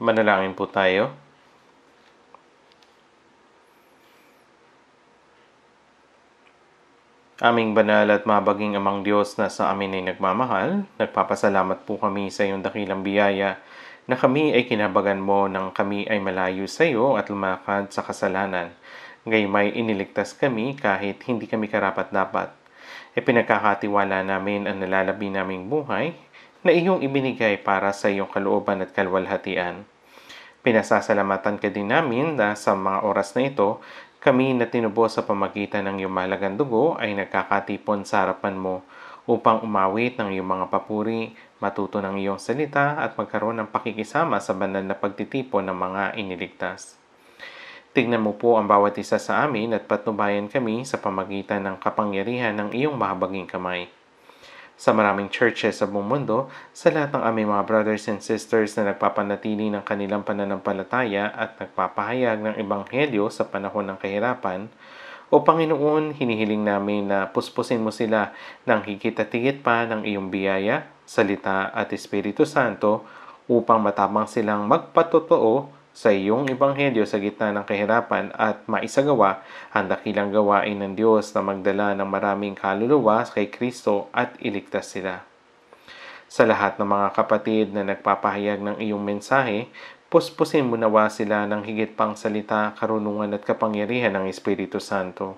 Manalangin po tayo. Aming banal at mabaging amang Diyos na sa amin ay nagmamahal, nagpapasalamat po kami sa iyong dakilang biyaya na kami ay kinabagan mo nang kami ay malayo sa iyo at lumakad sa kasalanan. may iniligtas kami kahit hindi kami karapat-dapat. E pinagkakatiwala namin ang nalalabi naming buhay na iyong ibinigay para sa iyong kalooban at kalwalhatian. Pinasasalamatan ka din namin na sa mga oras na ito, kami na tinubo sa pamagitan ng iyong mahalagang dugo ay nagkakatipon sa harapan mo upang umawit ng iyong mga papuri, matuto ng iyong salita at magkaroon ng pakikisama sa banal na pagtitipon ng mga iniligtas. Tignan mo po ang bawat isa sa amin at patnubayan kami sa pamagitan ng kapangyarihan ng iyong mahabaging kamay sa maraming churches sa buong mundo, sa lahat ng aming mga brothers and sisters na nagpapanatili ng kanilang pananampalataya at nagpapahayag ng ebanghelyo sa panahon ng kahirapan, o Panginoon, hinihiling namin na puspusin mo sila ng higit at higit pa ng iyong biyaya, salita at Espiritu Santo upang matamang silang magpatotoo sa iyong ebanghelyo sa gitna ng kahirapan at maisagawa ang dakilang gawain ng Diyos na magdala ng maraming kaluluwa kay Kristo at iligtas sila. Sa lahat ng mga kapatid na nagpapahayag ng iyong mensahe, puspusin mo nawa sila ng higit pang salita, karunungan at kapangyarihan ng Espiritu Santo.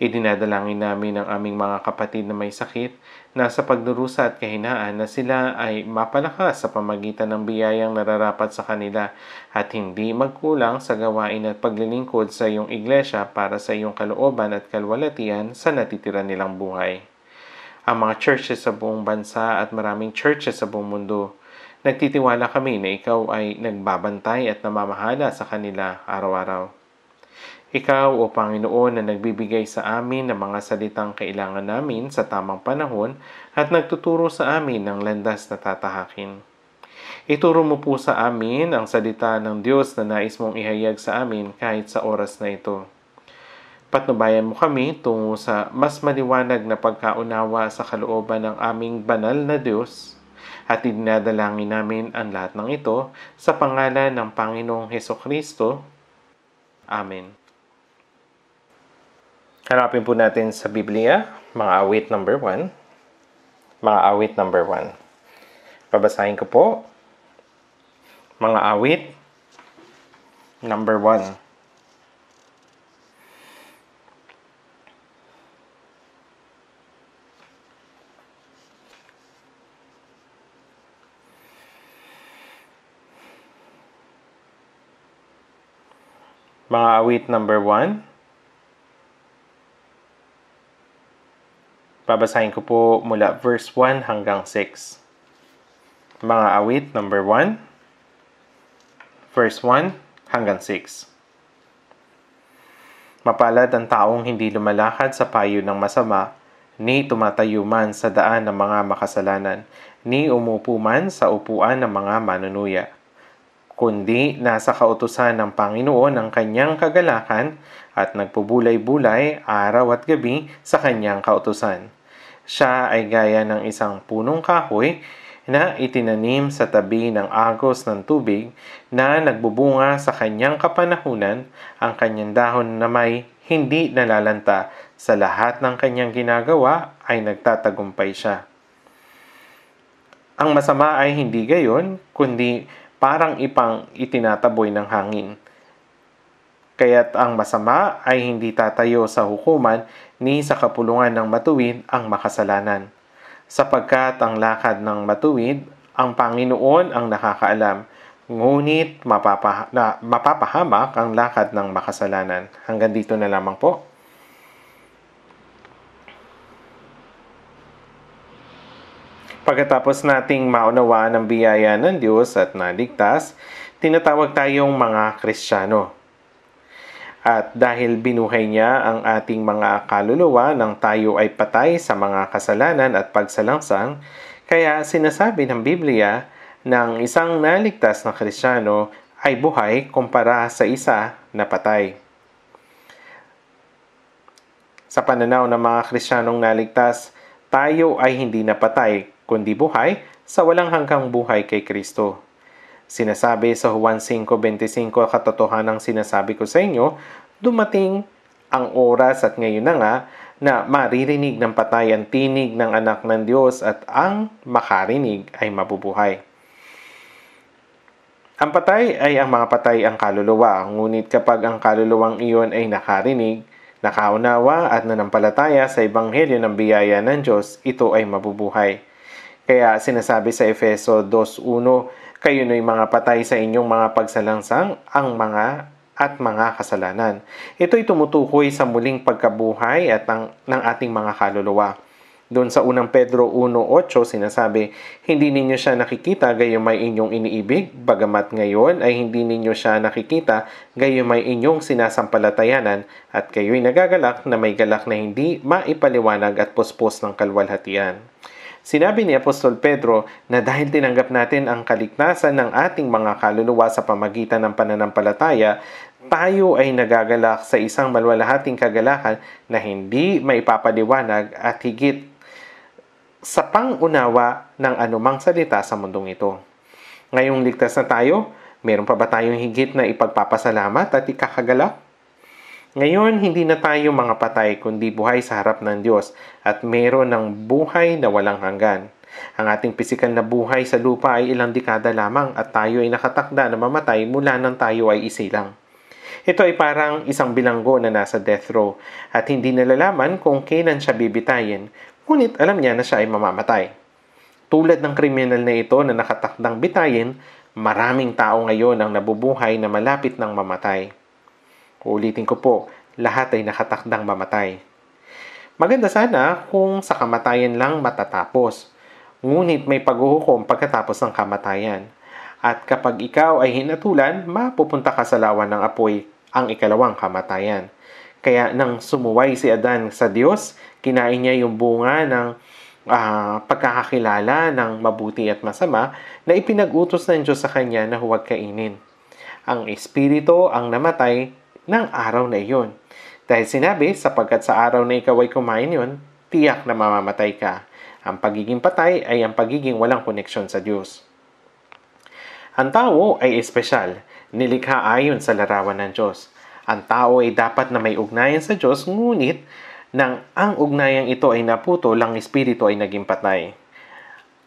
Idinadalangin namin ang aming mga kapatid na may sakit na sa pagdurusa at kahinaan na sila ay mapalakas sa pamagitan ng biyayang nararapat sa kanila at hindi magkulang sa gawain at paglilingkod sa iyong iglesia para sa iyong kalooban at kalwalatian sa natitira nilang buhay. Ang mga churches sa buong bansa at maraming churches sa buong mundo, nagtitiwala kami na ikaw ay nagbabantay at namamahala sa kanila araw-araw. Ikaw, o Panginoon, na nagbibigay sa amin ng mga salitang kailangan namin sa tamang panahon at nagtuturo sa amin ng landas na tatahakin. Ituro mo po sa amin ang salita ng Diyos na nais mong ihayag sa amin kahit sa oras na ito. Patnubayan mo kami tungo sa mas maliwanag na pagkaunawa sa kalooban ng aming banal na Diyos at idinadalangin namin ang lahat ng ito sa pangalan ng Panginoong Heso Kristo. Amen. Hanapin po natin sa Biblia, mga awit number 1. Mga awit number 1. Babasahin ko po. Mga awit number 1. Mga awit number 1. Babasahin ko po mula verse 1 hanggang 6. Mga awit number 1, verse 1 hanggang 6. Mapalad ang taong hindi lumalakad sa payo ng masama, ni tumatayo man sa daan ng mga makasalanan, ni umupo man sa upuan ng mga manunuya. Kundi nasa kautusan ng Panginoon ang kanyang kagalakan at nagpubulay-bulay araw at gabi sa kanyang kautusan. Siya ay gaya ng isang punong kahoy na itinanim sa tabi ng agos ng tubig na nagbubunga sa kanyang kapanahunan ang kanyang dahon na may hindi nalalanta sa lahat ng kanyang ginagawa ay nagtatagumpay siya. Ang masama ay hindi gayon, kundi parang ipang itinataboy ng hangin kaya't ang masama ay hindi tatayo sa hukuman ni sa kapulungan ng matuwid ang makasalanan. Sapagkat ang lakad ng matuwid, ang Panginoon ang nakakaalam, ngunit mapapah- na, mapapahamak ang lakad ng makasalanan. Hanggang dito na lamang po. Pagkatapos nating maunawaan ang biyaya ng Diyos at naligtas, tinatawag tayong mga Kristiyano. At dahil binuhay niya ang ating mga kaluluwa nang tayo ay patay sa mga kasalanan at pagsalangsang, kaya sinasabi ng Biblia ng isang naligtas na Kristiyano ay buhay kumpara sa isa na patay. Sa pananaw ng mga Kristiyanong naligtas, tayo ay hindi napatay, kundi buhay sa walang hanggang buhay kay Kristo. Sinasabi sa Juan 5.25 ang sinasabi ko sa inyo, dumating ang oras at ngayon na nga na maririnig ng patay ang tinig ng anak ng Diyos at ang makarinig ay mabubuhay. Ang patay ay ang mga patay ang kaluluwa, ngunit kapag ang kaluluwang iyon ay nakarinig, nakaunawa at nanampalataya sa ebanghelyo ng biyaya ng Diyos, ito ay mabubuhay. Kaya sinasabi sa Efeso 2.1, kayo na'y mga patay sa inyong mga pagsalangsang ang mga at mga kasalanan. Ito'y tumutukoy sa muling pagkabuhay at ang, ng ating mga kaluluwa. Doon sa unang Pedro 1.8 sinasabi, Hindi ninyo siya nakikita gayo may inyong iniibig, bagamat ngayon ay hindi ninyo siya nakikita gayo may inyong sinasampalatayanan at kayo'y nagagalak na may galak na hindi maipaliwanag at puspos ng kalwalhatian. Sinabi ni Apostol Pedro na dahil tinanggap natin ang kaligtasan ng ating mga kaluluwa sa pamagitan ng pananampalataya, tayo ay nagagalak sa isang malwalahating kagalakan na hindi maipapaliwanag at higit sa pangunawa ng anumang salita sa mundong ito. Ngayong ligtas na tayo, meron pa ba tayong higit na ipagpapasalamat at ikakagalak? Ngayon, hindi na tayo mga patay kundi buhay sa harap ng Diyos at meron ng buhay na walang hanggan. Ang ating pisikal na buhay sa lupa ay ilang dekada lamang at tayo ay nakatakda na mamatay mula nang tayo ay isilang. Ito ay parang isang bilanggo na nasa death row at hindi nalalaman kung kailan siya bibitayin, ngunit alam niya na siya ay mamamatay. Tulad ng kriminal na ito na nakatakdang bitayin, maraming tao ngayon ang nabubuhay na malapit ng mamatay. Uulitin ko po, lahat ay nakatakdang mamatay. Maganda sana kung sa kamatayan lang matatapos. Ngunit may paghuhukom pagkatapos ng kamatayan. At kapag ikaw ay hinatulan, mapupunta ka sa lawan ng apoy ang ikalawang kamatayan. Kaya nang sumuway si Adan sa Diyos, kinain niya yung bunga ng uh, pagkakakilala ng mabuti at masama na ipinag-utos ng Diyos sa kanya na huwag kainin. Ang espiritu ang namatay ng araw na iyon. Dahil sinabi, sapagkat sa araw na ikaw ay kumain yon, tiyak na mamamatay ka. Ang pagiging patay ay ang pagiging walang koneksyon sa Diyos. Ang tao ay espesyal, nilikha ayon sa larawan ng Diyos. Ang tao ay dapat na may ugnayan sa Diyos, ngunit nang ang ugnayang ito ay naputo, lang espiritu ay naging patay.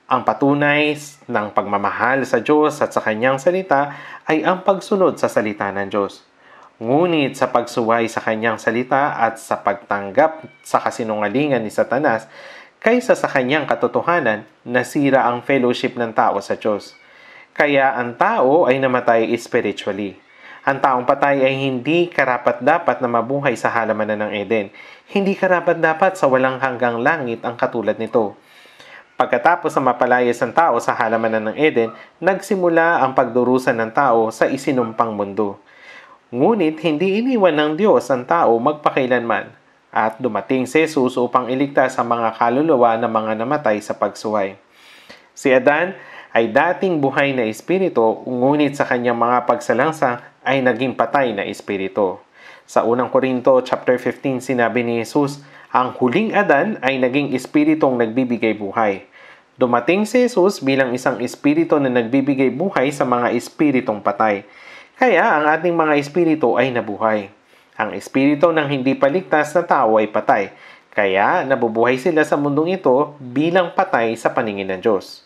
Ang patunay ng pagmamahal sa Diyos at sa kanyang salita ay ang pagsunod sa salita ng Diyos. Ngunit sa pagsuway sa kanyang salita at sa pagtanggap sa kasinungalingan ni Satanas, kaysa sa kanyang katotohanan, nasira ang fellowship ng tao sa Diyos. Kaya ang tao ay namatay spiritually. Ang taong patay ay hindi karapat-dapat na mabuhay sa halamanan ng Eden. Hindi karapat-dapat sa walang hanggang langit ang katulad nito. Pagkatapos na mapalayas ang tao sa halamanan ng Eden, nagsimula ang pagdurusan ng tao sa isinumpang mundo. Ngunit hindi iniwan ng Diyos ang tao magpakailanman at dumating si Jesus upang iligtas ang mga kaluluwa ng na mga namatay sa pagsuway. Si Adan ay dating buhay na espiritu, ngunit sa kanyang mga pagsalangsa ay naging patay na espiritu. Sa unang Korinto chapter 15 sinabi ni Jesus, ang huling Adan ay naging espiritong nagbibigay buhay. Dumating si Jesus bilang isang espiritu na nagbibigay buhay sa mga espiritong patay. Kaya ang ating mga espiritu ay nabuhay. Ang espiritu ng hindi paligtas na tao ay patay. Kaya nabubuhay sila sa mundong ito bilang patay sa paningin ng Diyos.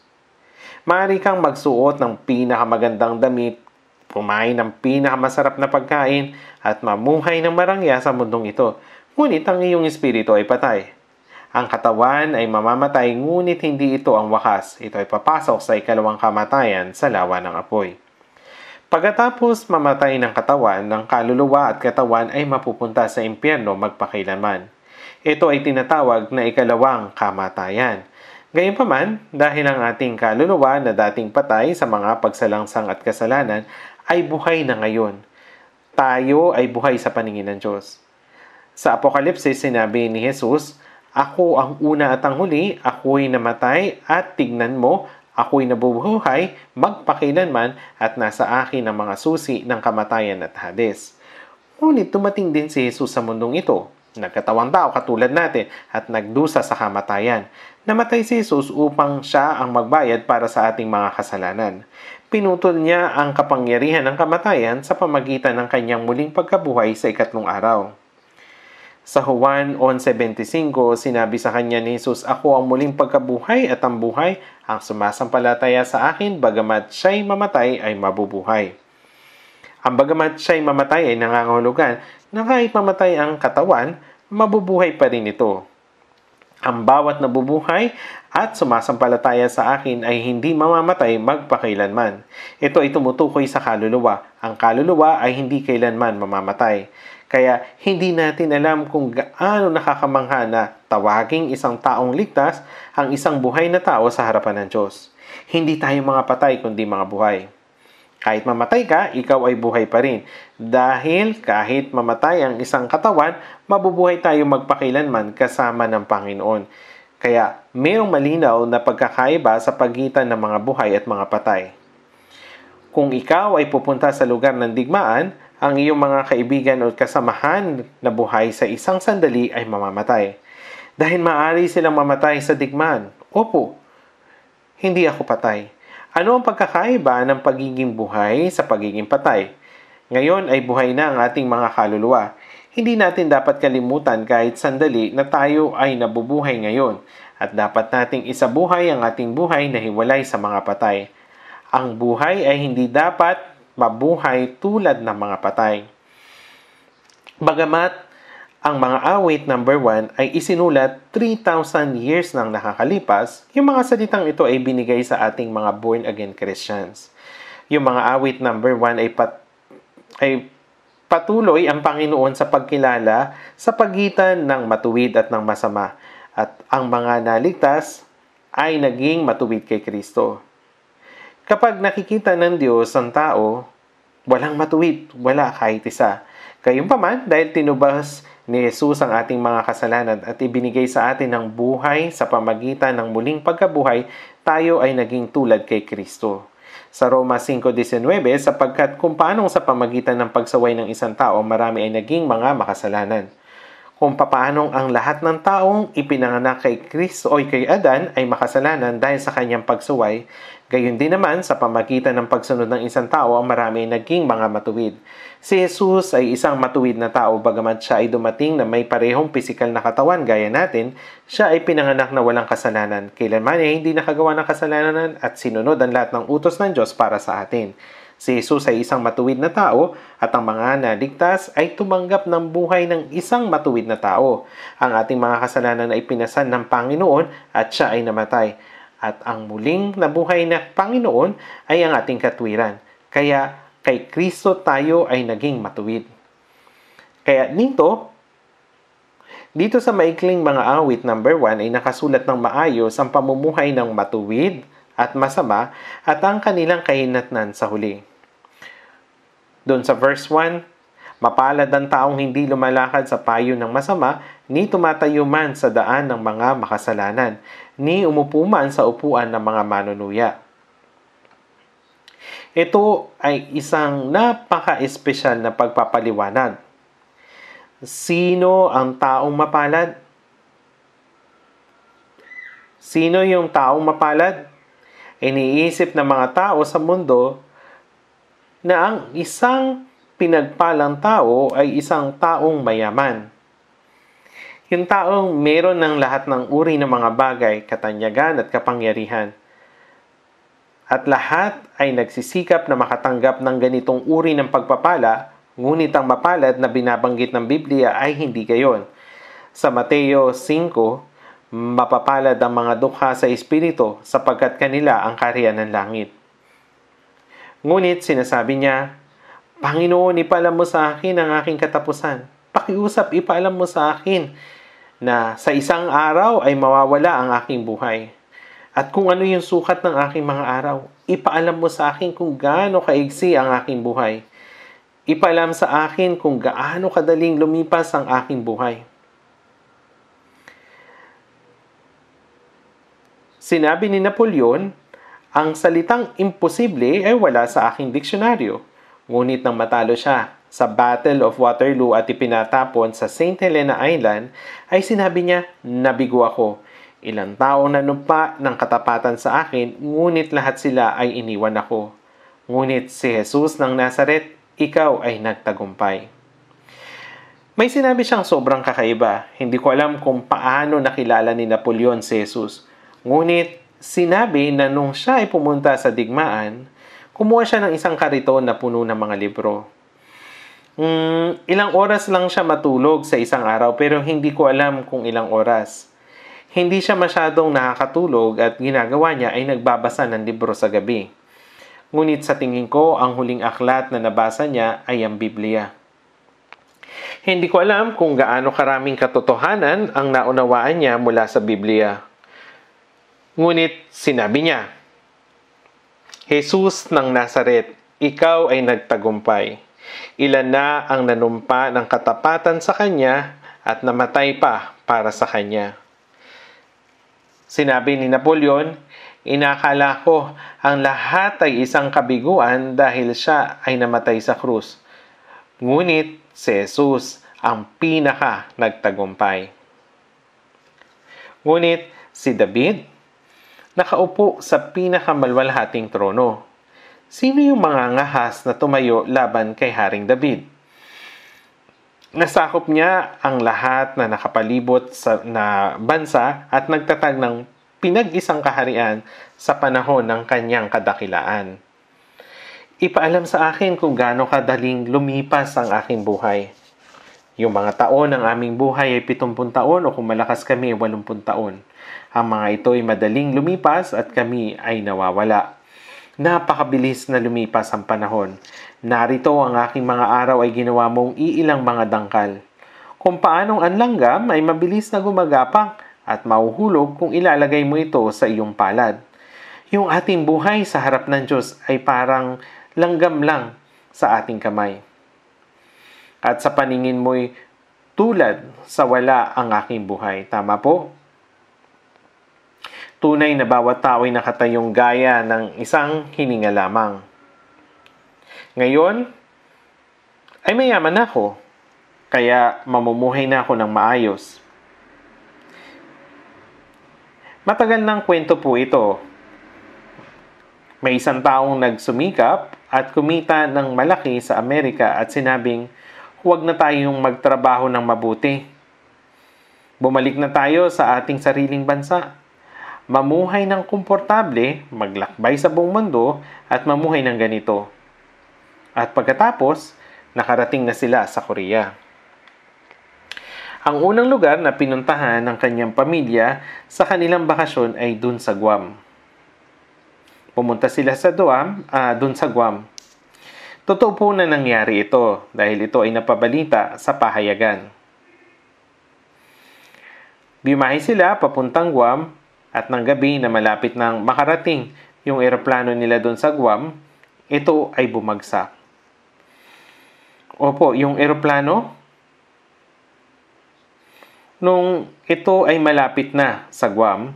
Maaari kang magsuot ng pinakamagandang damit, kumain ng pinakamasarap na pagkain, at mamuhay ng marangya sa mundong ito. Ngunit ang iyong espiritu ay patay. Ang katawan ay mamamatay ngunit hindi ito ang wakas. Ito ay papasok sa ikalawang kamatayan sa lawa ng apoy. Pagkatapos mamatay ng katawan, ng kaluluwa at katawan ay mapupunta sa impyerno magpakailanman. Ito ay tinatawag na ikalawang kamatayan. Gayunpaman, dahil ang ating kaluluwa na dating patay sa mga pagsalangsang at kasalanan ay buhay na ngayon. Tayo ay buhay sa paningin ng Diyos. Sa Apokalipsis, sinabi ni Jesus, Ako ang una at ang huli, ako'y namatay at tignan mo, ako'y nabubuhay magpakilanman at nasa akin ang mga susi ng kamatayan at hades. Ngunit tumating din si Jesus sa mundong ito. Nagkatawang tao katulad natin at nagdusa sa kamatayan. Namatay si Jesus upang siya ang magbayad para sa ating mga kasalanan. Pinutol niya ang kapangyarihan ng kamatayan sa pamagitan ng kanyang muling pagkabuhay sa ikatlong araw. Sa Juan 11.75, sinabi sa kanya ni Jesus, Ako ang muling pagkabuhay at ang buhay ang sumasampalataya sa akin, bagamat siya'y mamatay, ay mabubuhay. Ang bagamat siya'y mamatay ay nangangahulugan na kahit mamatay ang katawan, mabubuhay pa rin ito. Ang bawat nabubuhay at sumasampalataya sa akin ay hindi mamamatay magpakailanman. Ito ay tumutukoy sa kaluluwa. Ang kaluluwa ay hindi kailanman mamamatay. Kaya hindi natin alam kung gaano nakakamangha na tawaging isang taong ligtas ang isang buhay na tao sa harapan ng Diyos. Hindi tayo mga patay kundi mga buhay. Kahit mamatay ka, ikaw ay buhay pa rin. Dahil kahit mamatay ang isang katawan, mabubuhay tayo magpakilanman kasama ng Panginoon. Kaya mayroong malinaw na pagkakaiba sa pagitan ng mga buhay at mga patay. Kung ikaw ay pupunta sa lugar ng digmaan, ang iyong mga kaibigan o kasamahan na buhay sa isang sandali ay mamamatay dahil maari silang mamatay sa digmaan. Opo, hindi ako patay. Ano ang pagkakaiba ng pagiging buhay sa pagiging patay? Ngayon ay buhay na ang ating mga kaluluwa. Hindi natin dapat kalimutan kahit sandali na tayo ay nabubuhay ngayon at dapat nating isabuhay ang ating buhay na hiwalay sa mga patay. Ang buhay ay hindi dapat mabuhay tulad ng mga patay. Bagamat ang mga awit number 1 ay isinulat 3,000 years nang nakakalipas. Yung mga salitang ito ay binigay sa ating mga born-again Christians. Yung mga awit number 1 ay, pat, ay patuloy ang Panginoon sa pagkilala sa pagitan ng matuwid at ng masama. At ang mga naligtas ay naging matuwid kay Kristo. Kapag nakikita ng Diyos ang tao, walang matuwid, wala kahit isa. Gayunpaman, dahil tinubas ni Jesus ang ating mga kasalanan at ibinigay sa atin ang buhay sa pamagitan ng muling pagkabuhay, tayo ay naging tulad kay Kristo. Sa Roma 5.19, sapagkat kung paanong sa pamagitan ng pagsaway ng isang tao, marami ay naging mga makasalanan. Kung paanong ang lahat ng taong ipinanganak kay Kristo o kay Adan ay makasalanan dahil sa kanyang pagsuway, gayon din naman sa pamagitan ng pagsunod ng isang tao, marami ay naging mga matuwid. Si Jesus ay isang matuwid na tao bagamat siya ay dumating na may parehong pisikal na katawan gaya natin, siya ay pinanganak na walang kasalanan. Kailanman ay hindi nakagawa ng kasalanan at sinunod ang lahat ng utos ng Diyos para sa atin. Si Jesus ay isang matuwid na tao at ang mga naligtas ay tumanggap ng buhay ng isang matuwid na tao. Ang ating mga kasalanan ay pinasan ng Panginoon at siya ay namatay. At ang muling nabuhay na Panginoon ay ang ating katwiran. Kaya kay Kristo tayo ay naging matuwid. Kaya dito, dito sa maikling mga awit number 1 ay nakasulat ng maayos ang pamumuhay ng matuwid at masama at ang kanilang kahinatnan sa huli. Doon sa verse 1, Mapalad ang taong hindi lumalakad sa payo ng masama, ni tumatayo man sa daan ng mga makasalanan, ni umupo man sa upuan ng mga manunuya. Ito ay isang napaka-espesyal na pagpapaliwanag. Sino ang taong mapalad? Sino yung taong mapalad? Iniisip ng mga tao sa mundo na ang isang pinagpalang tao ay isang taong mayaman. Yung taong meron ng lahat ng uri ng mga bagay, katanyagan at kapangyarihan. At lahat ay nagsisikap na makatanggap ng ganitong uri ng pagpapala, ngunit ang mapalad na binabanggit ng Biblia ay hindi gayon. Sa Mateo 5, mapapalad ang mga dukha sa Espiritu sapagkat kanila ang kaharian ng langit. Ngunit sinasabi niya, Panginoon, ipaalam mo sa akin ang aking katapusan. Pakiusap, ipaalam mo sa akin na sa isang araw ay mawawala ang aking buhay at kung ano yung sukat ng aking mga araw. Ipaalam mo sa akin kung gaano kaigsi ang aking buhay. Ipaalam sa akin kung gaano kadaling lumipas ang aking buhay. Sinabi ni Napoleon, ang salitang imposible ay wala sa aking diksyonaryo. Ngunit nang matalo siya sa Battle of Waterloo at ipinatapon sa St. Helena Island, ay sinabi niya, nabigo ako Ilang tao na numpa ng katapatan sa akin, ngunit lahat sila ay iniwan ako. Ngunit si Jesus ng Nazaret, ikaw ay nagtagumpay. May sinabi siyang sobrang kakaiba. Hindi ko alam kung paano nakilala ni Napoleon si Jesus. Ngunit sinabi na nung siya ay pumunta sa digmaan, kumuha siya ng isang kariton na puno ng mga libro. Mm, ilang oras lang siya matulog sa isang araw pero hindi ko alam kung ilang oras. Hindi siya masyadong nakakatulog at ginagawa niya ay nagbabasa ng libro sa gabi. Ngunit sa tingin ko, ang huling aklat na nabasa niya ay ang Biblia. Hindi ko alam kung gaano karaming katotohanan ang naunawaan niya mula sa Biblia. Ngunit sinabi niya, Jesus ng Nazaret, ikaw ay nagtagumpay. Ilan na ang nanumpa ng katapatan sa kanya at namatay pa para sa kanya. Sinabi ni Napoleon, Inakala ko ang lahat ay isang kabiguan dahil siya ay namatay sa krus. Ngunit si Jesus ang pinaka nagtagumpay. Ngunit si David, nakaupo sa pinakamalwalhating trono. Sino yung mga ngahas na tumayo laban kay Haring David? Nasakop niya ang lahat na nakapalibot sa na bansa at nagtatag ng pinag-isang kaharian sa panahon ng kanyang kadakilaan. Ipaalam sa akin kung gaano kadaling lumipas ang aking buhay. Yung mga taon ng aming buhay ay 70 taon o kung malakas kami ay 80 taon. Ang mga ito ay madaling lumipas at kami ay nawawala. Napakabilis na lumipas ang panahon. Narito ang aking mga araw ay ginawa mong iilang mga dangkal. Kung paanong anlanggam ay mabilis na gumagapang at mauhulog kung ilalagay mo ito sa iyong palad. Yung ating buhay sa harap ng Diyos ay parang langgam lang sa ating kamay. At sa paningin mo'y tulad sa wala ang aking buhay. Tama po? Tunay na bawat tao ay nakatayong gaya ng isang hininga lamang. Ngayon, ay mayaman ako. Kaya mamumuhay na ako ng maayos. Matagal ng kwento po ito. May isang taong nagsumikap at kumita ng malaki sa Amerika at sinabing, huwag na tayong magtrabaho ng mabuti. Bumalik na tayo sa ating sariling bansa. Mamuhay ng komportable, maglakbay sa buong mundo, at mamuhay ng ganito. At pagkatapos, nakarating na sila sa Korea. Ang unang lugar na pinuntahan ng kanyang pamilya sa kanilang bakasyon ay dun sa Guam. Pumunta sila sa Guam, uh, dun sa Guam. Totoo po na nangyari ito dahil ito ay napabalita sa pahayagan. Bimahe sila papuntang Guam at ng gabi na malapit nang makarating yung eroplano nila doon sa Guam, ito ay bumagsak. Opo, yung eroplano. Nung ito ay malapit na sa Guam,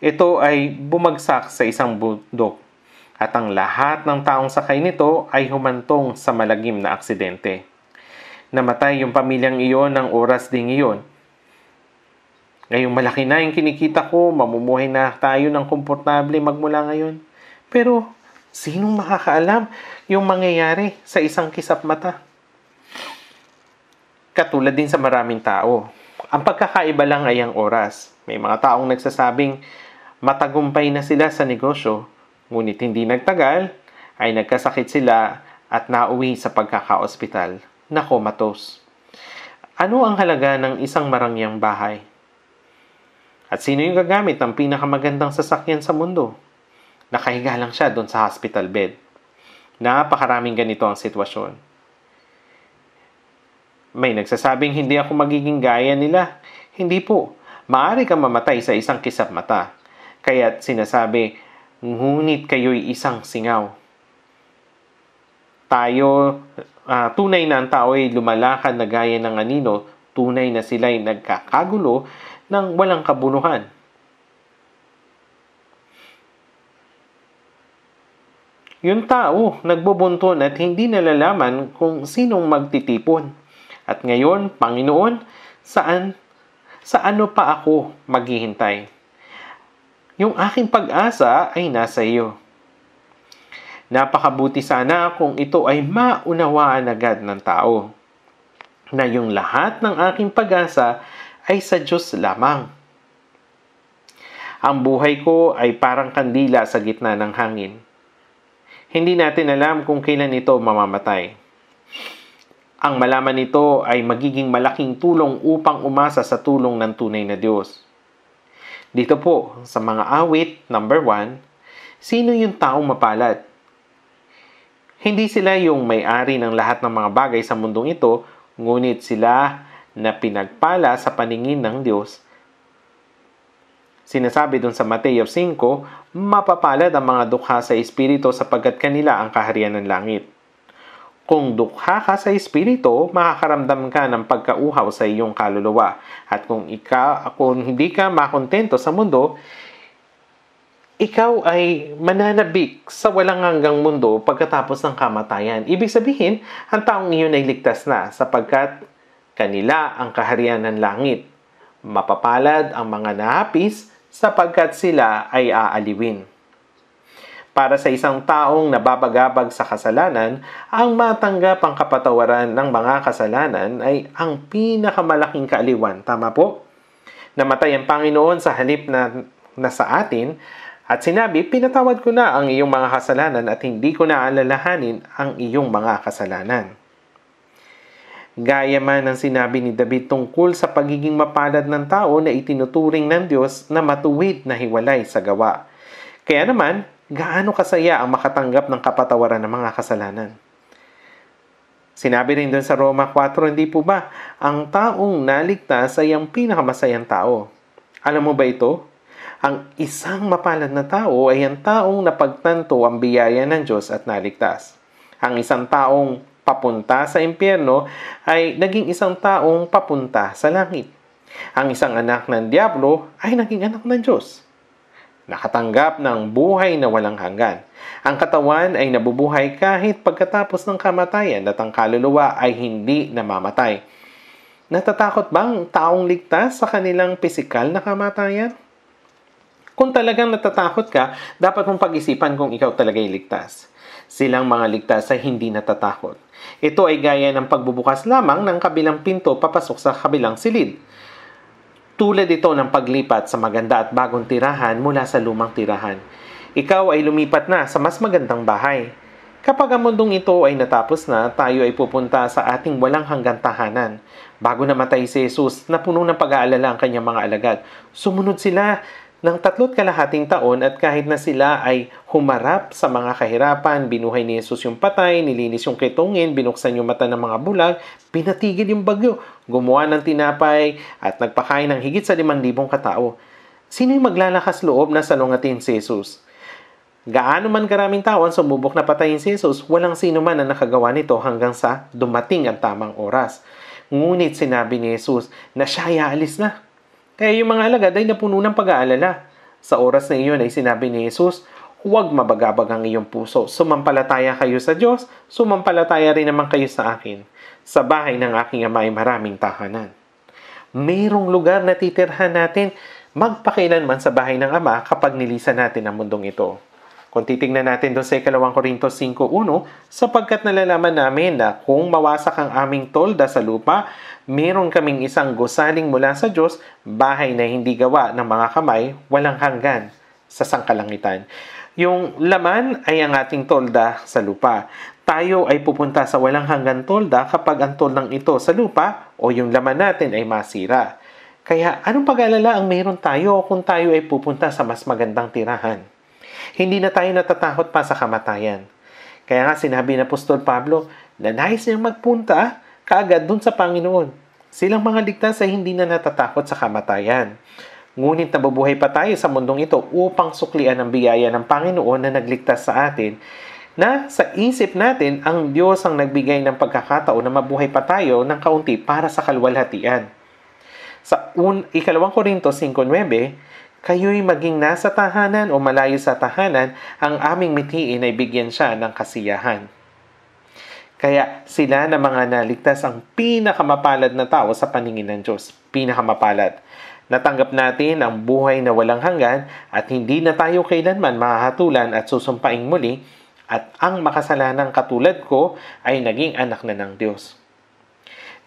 ito ay bumagsak sa isang bundok at ang lahat ng taong sakay nito ay humantong sa malagim na aksidente. Namatay yung pamilyang iyon ng oras ding iyon. Ngayong malaki na yung kinikita ko, mamumuhay na tayo ng komportable magmula ngayon. Pero Sinong makakaalam yung mangyayari sa isang kisap mata? Katulad din sa maraming tao. Ang pagkakaiba lang ay ang oras. May mga taong nagsasabing matagumpay na sila sa negosyo, ngunit hindi nagtagal ay nagkasakit sila at nauwi sa pagkakaospital na komatos. Ano ang halaga ng isang marangyang bahay? At sino yung gagamit ng pinakamagandang sasakyan sa mundo? Nakahinga lang siya doon sa hospital bed. Napakaraming ganito ang sitwasyon. May nagsasabing hindi ako magiging gaya nila. Hindi po. Maari kang mamatay sa isang kisap mata. Kaya't sinasabi, ngunit kayo'y isang singaw. Tayo, uh, tunay na ang tao ay lumalakad na gaya ng anino, tunay na sila'y nagkakagulo ng walang kabunuhan. Yung tao, nagbubunton at hindi nalalaman kung sinong magtitipon. At ngayon, Panginoon, saan, sa ano pa ako maghihintay? Yung aking pag-asa ay nasa iyo. Napakabuti sana kung ito ay maunawaan agad ng tao na yung lahat ng aking pag-asa ay sa Diyos lamang. Ang buhay ko ay parang kandila sa gitna ng hangin. Hindi natin alam kung kailan ito mamamatay. Ang malaman nito ay magiging malaking tulong upang umasa sa tulong ng tunay na Diyos. Dito po, sa mga awit, number one, sino yung taong mapalad? Hindi sila yung may-ari ng lahat ng mga bagay sa mundong ito, ngunit sila na pinagpala sa paningin ng Diyos Sinasabi dun sa Mateo 5, mapapalad ang mga dukha sa Espiritu sapagkat kanila ang kaharian ng langit. Kung dukha ka sa Espiritu, makakaramdam ka ng pagkauhaw sa iyong kaluluwa. At kung, ikaw, kung hindi ka makontento sa mundo, ikaw ay mananabik sa walang hanggang mundo pagkatapos ng kamatayan. Ibig sabihin, ang taong iyon ay ligtas na sapagkat kanila ang kaharian ng langit. Mapapalad ang mga nahapis sapagkat sila ay aaliwin. Para sa isang taong nababagabag sa kasalanan, ang matanggap ang kapatawaran ng mga kasalanan ay ang pinakamalaking kaaliwan. Tama po? Namatay ang Panginoon sa halip na, nasa atin at sinabi, pinatawad ko na ang iyong mga kasalanan at hindi ko na alalahanin ang iyong mga kasalanan. Gaya man ang sinabi ni David tungkol sa pagiging mapalad ng tao na itinuturing ng Diyos na matuwid na hiwalay sa gawa. Kaya naman, gaano kasaya ang makatanggap ng kapatawaran ng mga kasalanan. Sinabi rin doon sa Roma 4, hindi po ba, ang taong naligtas ay ang pinakamasayang tao. Alam mo ba ito? Ang isang mapalad na tao ay ang taong napagtanto ang biyaya ng Diyos at naligtas. Ang isang taong papunta sa impyerno ay naging isang taong papunta sa langit. Ang isang anak ng Diablo ay naging anak ng Diyos. Nakatanggap ng buhay na walang hanggan. Ang katawan ay nabubuhay kahit pagkatapos ng kamatayan at ang kaluluwa ay hindi namamatay. Natatakot bang taong ligtas sa kanilang pisikal na kamatayan? Kung talagang natatakot ka, dapat mong pag-isipan kung ikaw talaga ay ligtas. Silang mga ligtas ay hindi natatakot. Ito ay gaya ng pagbubukas lamang ng kabilang pinto papasok sa kabilang silid. Tulad ito ng paglipat sa maganda at bagong tirahan mula sa lumang tirahan. Ikaw ay lumipat na sa mas magandang bahay. Kapag ang mundong ito ay natapos na, tayo ay pupunta sa ating walang hanggang tahanan. Bago namatay si Jesus, napuno ng pag-aalala ang kanyang mga alagad. Sumunod sila ng tatlo't kalahating taon at kahit na sila ay humarap sa mga kahirapan, binuhay ni Jesus yung patay, nilinis yung kitungin, binuksan yung mata ng mga bulag, pinatigil yung bagyo, gumawa ng tinapay at nagpakain ng higit sa limang libong katao. Sino yung maglalakas loob na salungatin si Jesus? Gaano man karaming tao ang sumubok na patayin si Jesus, walang sino man na nakagawa nito hanggang sa dumating ang tamang oras. Ngunit sinabi ni Jesus na siya ay aalis na. Kaya yung mga alagad ay napuno ng pag-aalala. Sa oras na iyon ay sinabi ni Jesus, huwag mabagabag ang iyong puso. Sumampalataya kayo sa Diyos, sumampalataya rin naman kayo sa akin. Sa bahay ng aking ama ay maraming tahanan. Mayroong lugar na titirhan natin magpakailanman sa bahay ng ama kapag nilisan natin ang mundong ito. Kung titingnan natin doon sa ikalawang Korintos 5.1, sapagkat nalalaman namin na kung mawasak ang aming tolda sa lupa, meron kaming isang gusaling mula sa Diyos, bahay na hindi gawa ng mga kamay, walang hanggan sa sangkalangitan. Yung laman ay ang ating tolda sa lupa. Tayo ay pupunta sa walang hanggan tolda kapag ang toldang ito sa lupa o yung laman natin ay masira. Kaya anong pag-alala ang meron tayo kung tayo ay pupunta sa mas magandang tirahan? Hindi na tayo natatakot pa sa kamatayan. Kaya nga sinabi ng Apostol Pablo na nais niyang magpunta kaagad dun sa Panginoon. Silang mga ligtas ay hindi na natatakot sa kamatayan. Ngunit nabubuhay pa tayo sa mundong ito upang suklian ang biyaya ng Panginoon na nagligtas sa atin na sa isip natin ang Diyos ang nagbigay ng pagkakataon na mabuhay pa tayo ng kaunti para sa kalwalhatian. Sa un, ikalawang Korinto 5.9, kayo'y maging nasa tahanan o malayo sa tahanan, ang aming mithiin ay bigyan siya ng kasiyahan. Kaya sila na mga naligtas ang pinakamapalad na tao sa paningin ng Diyos. Pinakamapalad. Natanggap natin ang buhay na walang hanggan at hindi na tayo kailanman mahahatulan at susumpaing muli at ang makasalanang katulad ko ay naging anak na ng Diyos.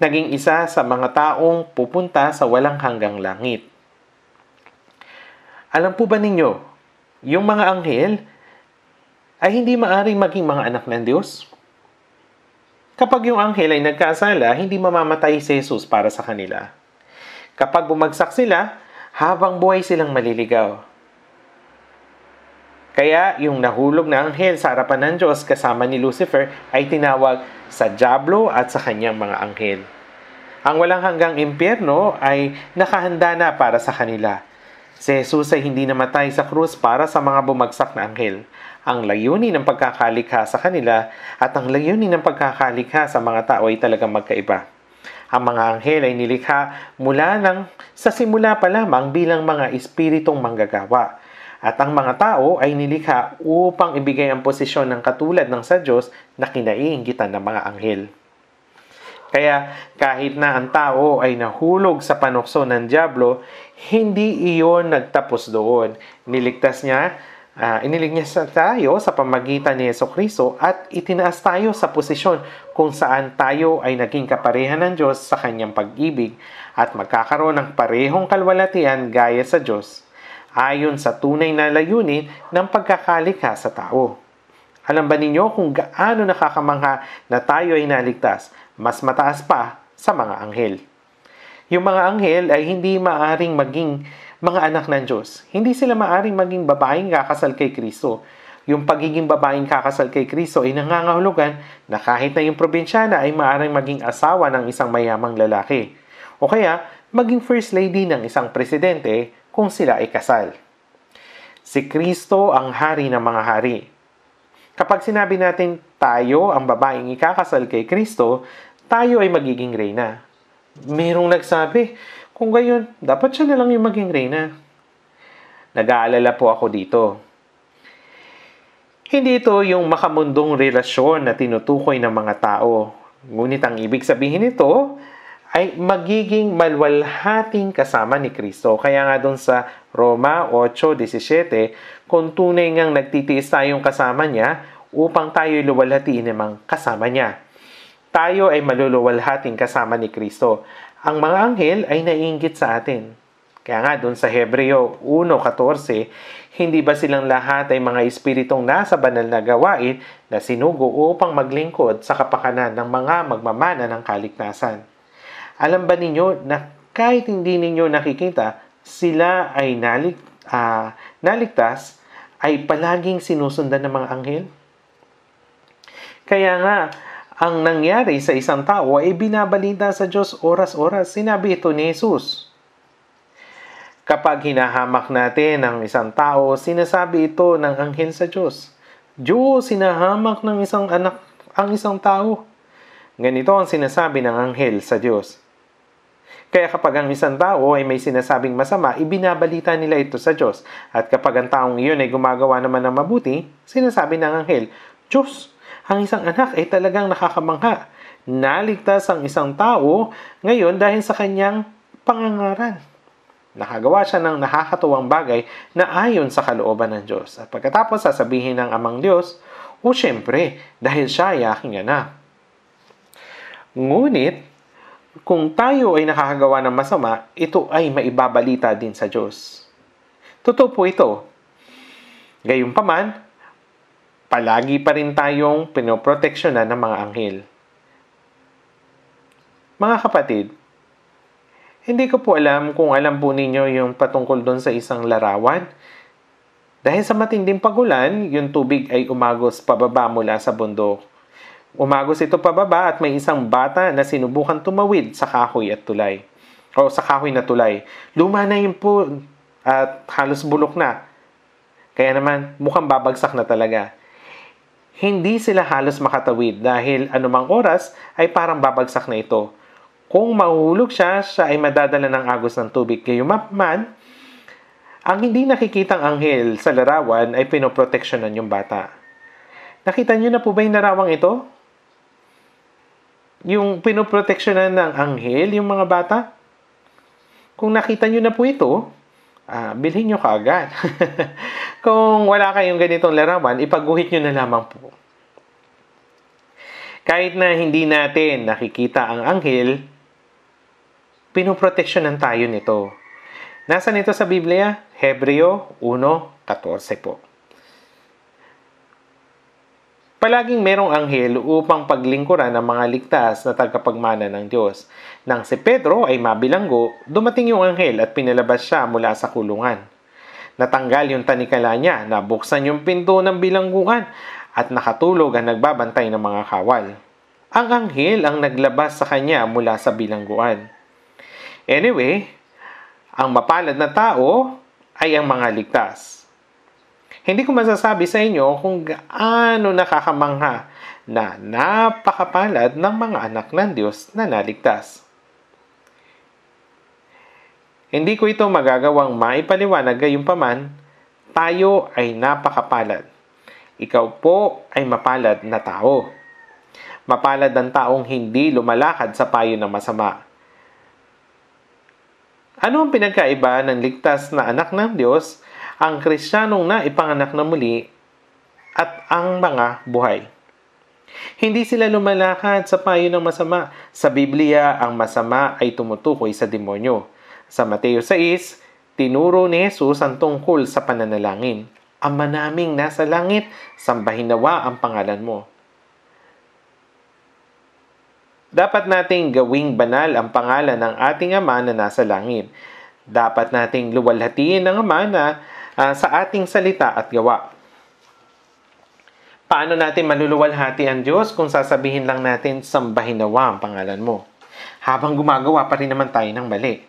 Naging isa sa mga taong pupunta sa walang hanggang langit. Alam po ba ninyo, yung mga anghel ay hindi maaring maging mga anak ng Diyos? Kapag yung anghel ay nagkasala, hindi mamamatay si Jesus para sa kanila. Kapag bumagsak sila, habang buhay silang maliligaw. Kaya yung nahulog na anghel sa harapan ng Diyos kasama ni Lucifer ay tinawag sa Diablo at sa kanyang mga anghel. Ang walang hanggang impyerno ay nakahanda na para sa kanila Si Jesus ay hindi namatay sa krus para sa mga bumagsak na anghel. Ang layunin ng pagkakalikha sa kanila at ang layunin ng pagkakalikha sa mga tao ay talagang magkaiba. Ang mga anghel ay nilikha mula ng sa simula pa lamang bilang mga espiritong manggagawa. At ang mga tao ay nilikha upang ibigay ang posisyon ng katulad ng sa Diyos na kinaiingitan ng mga anghel. Kaya kahit na ang tao ay nahulog sa panukso ng Diablo, hindi iyon nagtapos doon. Niligtas niya, uh, ah, iniligtas tayo sa pamagitan ni Yeso Kristo at itinaas tayo sa posisyon kung saan tayo ay naging kapareha ng Diyos sa kanyang pag-ibig at magkakaroon ng parehong kalwalatian gaya sa Diyos ayon sa tunay na layunin ng pagkakalikha sa tao. Alam ba ninyo kung gaano nakakamangha na tayo ay naligtas mas mataas pa sa mga anghel. Yung mga anghel ay hindi maaring maging mga anak ng Diyos. Hindi sila maaring maging babaeng kakasal kay Kristo. Yung pagiging babaeng kakasal kay Kristo ay nangangahulugan na kahit na yung probinsyana ay maaring maging asawa ng isang mayamang lalaki. O kaya, maging first lady ng isang presidente kung sila ay kasal. Si Kristo ang hari ng mga hari. Kapag sinabi natin tayo ang babaeng ikakasal kay Kristo, tayo ay magiging reyna. Merong nagsabi, kung gayon, dapat siya na lang yung maging reyna. Nag-aalala po ako dito. Hindi ito yung makamundong relasyon na tinutukoy ng mga tao. Ngunit ang ibig sabihin nito ay magiging malwalhating kasama ni Kristo. Kaya nga doon sa Roma 8.17, kung tunay ngang nagtitiis tayong kasama niya, upang tayo luwalhatiin namang kasama niya tayo ay maluluwalhating kasama ni Kristo. Ang mga anghel ay naiinggit sa atin. Kaya nga doon sa Hebreo 1.14, hindi ba silang lahat ay mga espiritong nasa banal na gawain na sinugo upang maglingkod sa kapakanan ng mga magmamana ng kaligtasan? Alam ba ninyo na kahit hindi ninyo nakikita, sila ay nalik, uh, naligtas ay palaging sinusundan ng mga anghel? Kaya nga, ang nangyari sa isang tao ay binabalita sa Diyos oras-oras, sinabi ito ni Jesus. Kapag hinahamak natin ang isang tao, sinasabi ito ng anghel sa Diyos. Diyos, sinahamak ng isang anak ang isang tao. Ganito ang sinasabi ng anghel sa Diyos. Kaya kapag ang isang tao ay may sinasabing masama, ibinabalita nila ito sa Diyos. At kapag ang taong iyon ay gumagawa naman ng mabuti, sinasabi ng anghel, Diyos, ang isang anak ay talagang nakakamangha. Naligtas ang isang tao ngayon dahil sa kanyang pangangaran. Nakagawa siya ng nakakatuwang bagay na ayon sa kalooban ng Diyos. At pagkatapos sasabihin ng amang Diyos, O siyempre, dahil siya ay aking anak. Ngunit, kung tayo ay nakakagawa ng masama, ito ay maibabalita din sa Diyos. Totoo po ito. Gayunpaman, palagi pa rin tayong pinoproteksyonan ng mga anghel. Mga kapatid, hindi ko po alam kung alam po ninyo yung patungkol doon sa isang larawan. Dahil sa matinding pagulan, yung tubig ay umagos pababa mula sa bundok. Umagos ito pababa at may isang bata na sinubukan tumawid sa kahoy at tulay. O sa kahoy na tulay. Luma na yun po at halos bulok na. Kaya naman, mukhang babagsak na talaga hindi sila halos makatawid dahil anumang oras ay parang babagsak na ito. Kung mahulog siya, siya ay madadala ng agos ng tubig. Kayo man, ang hindi nakikitang anghel sa larawan ay pinoproteksyonan yung bata. Nakita niyo na po ba yung larawang ito? Yung pinoproteksyonan ng anghel, yung mga bata? Kung nakita niyo na po ito, uh, bilhin nyo kaagad. Kung wala kayong ganitong larawan, ipaguhit nyo na lamang po. Kahit na hindi natin nakikita ang anghel, pinoproteksyonan tayo nito. Nasa nito sa Biblia? Hebreo 1.14 po. Palaging merong anghel upang paglingkuran ang mga ligtas na tagapagmana ng Diyos. Nang si Pedro ay mabilanggo, dumating yung anghel at pinalabas siya mula sa kulungan. Natanggal yung tanikala niya, nabuksan yung pinto ng bilangguan at nakatulog ang nagbabantay ng mga kawal. Ang anghel ang naglabas sa kanya mula sa bilangguan. Anyway, ang mapalad na tao ay ang mga ligtas. Hindi ko masasabi sa inyo kung gaano nakakamangha na napakapalad ng mga anak ng Diyos na naligtas. Hindi ko ito magagawang maipaliwanag gayunpaman, tayo ay napakapalad. Ikaw po ay mapalad na tao. Mapalad ang taong hindi lumalakad sa payo ng masama. Ano ang pinagkaiba ng ligtas na anak ng Diyos, ang kristyanong na ipanganak na muli, at ang mga buhay? Hindi sila lumalakad sa payo ng masama. Sa Biblia, ang masama ay tumutukoy sa demonyo. Sa Mateo 6, tinuro ni Jesus ang tungkol sa pananalangin. Ama naming nasa langit, sambahin nawa ang pangalan mo. Dapat nating gawing banal ang pangalan ng ating Ama na nasa langit. Dapat nating luwalhatiin ang Ama na uh, sa ating salita at gawa. Paano natin maluluwalhati ang Diyos kung sasabihin lang natin sambahin nawa ang pangalan mo? Habang gumagawa pa rin naman tayo ng mali.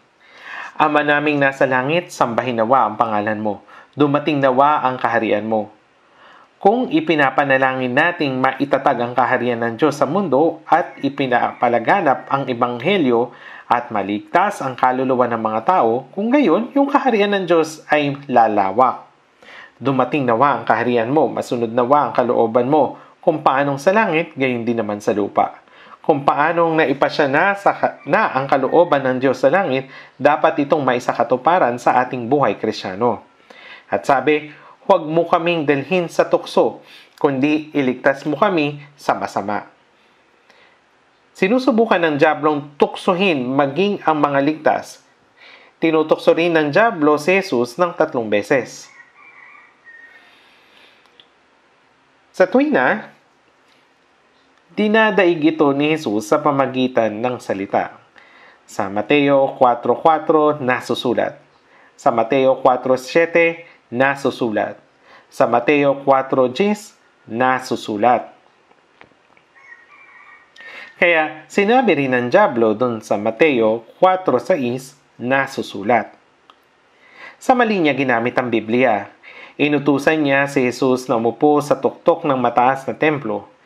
Ama naming nasa langit, sambahin nawa ang pangalan mo. Dumating nawa ang kaharian mo. Kung ipinapanalangin nating maitatag ang kaharian ng Diyos sa mundo at ipinapalaganap ang ebanghelyo at maligtas ang kaluluwa ng mga tao, kung gayon, yung kaharian ng Diyos ay lalawak. Dumating nawa ang kaharian mo, masunod nawa ang kalooban mo, kung paanong sa langit, gayon din naman sa lupa kung paanong naipasya na, sa, na ang kalooban ng Diyos sa langit, dapat itong maisakatuparan sa ating buhay krisyano. At sabi, huwag mo kaming dalhin sa tukso, kundi iligtas mo kami sa masama. Sinusubukan ng Diablong tuksohin maging ang mga ligtas. Tinutukso rin ng Diablo si Jesus ng tatlong beses. Sa tuwina, Dinadaig ito ni Jesus sa pamagitan ng salita. Sa Mateo 4.4 nasusulat. Sa Mateo 4.7 nasusulat. Sa Mateo 4.10 nasusulat. Kaya sinabi rin ng Diablo doon sa Mateo 4.6 nasusulat. Sa mali niya ginamit ang Biblia. Inutusan niya si Jesus na umupo sa tuktok ng mataas na templo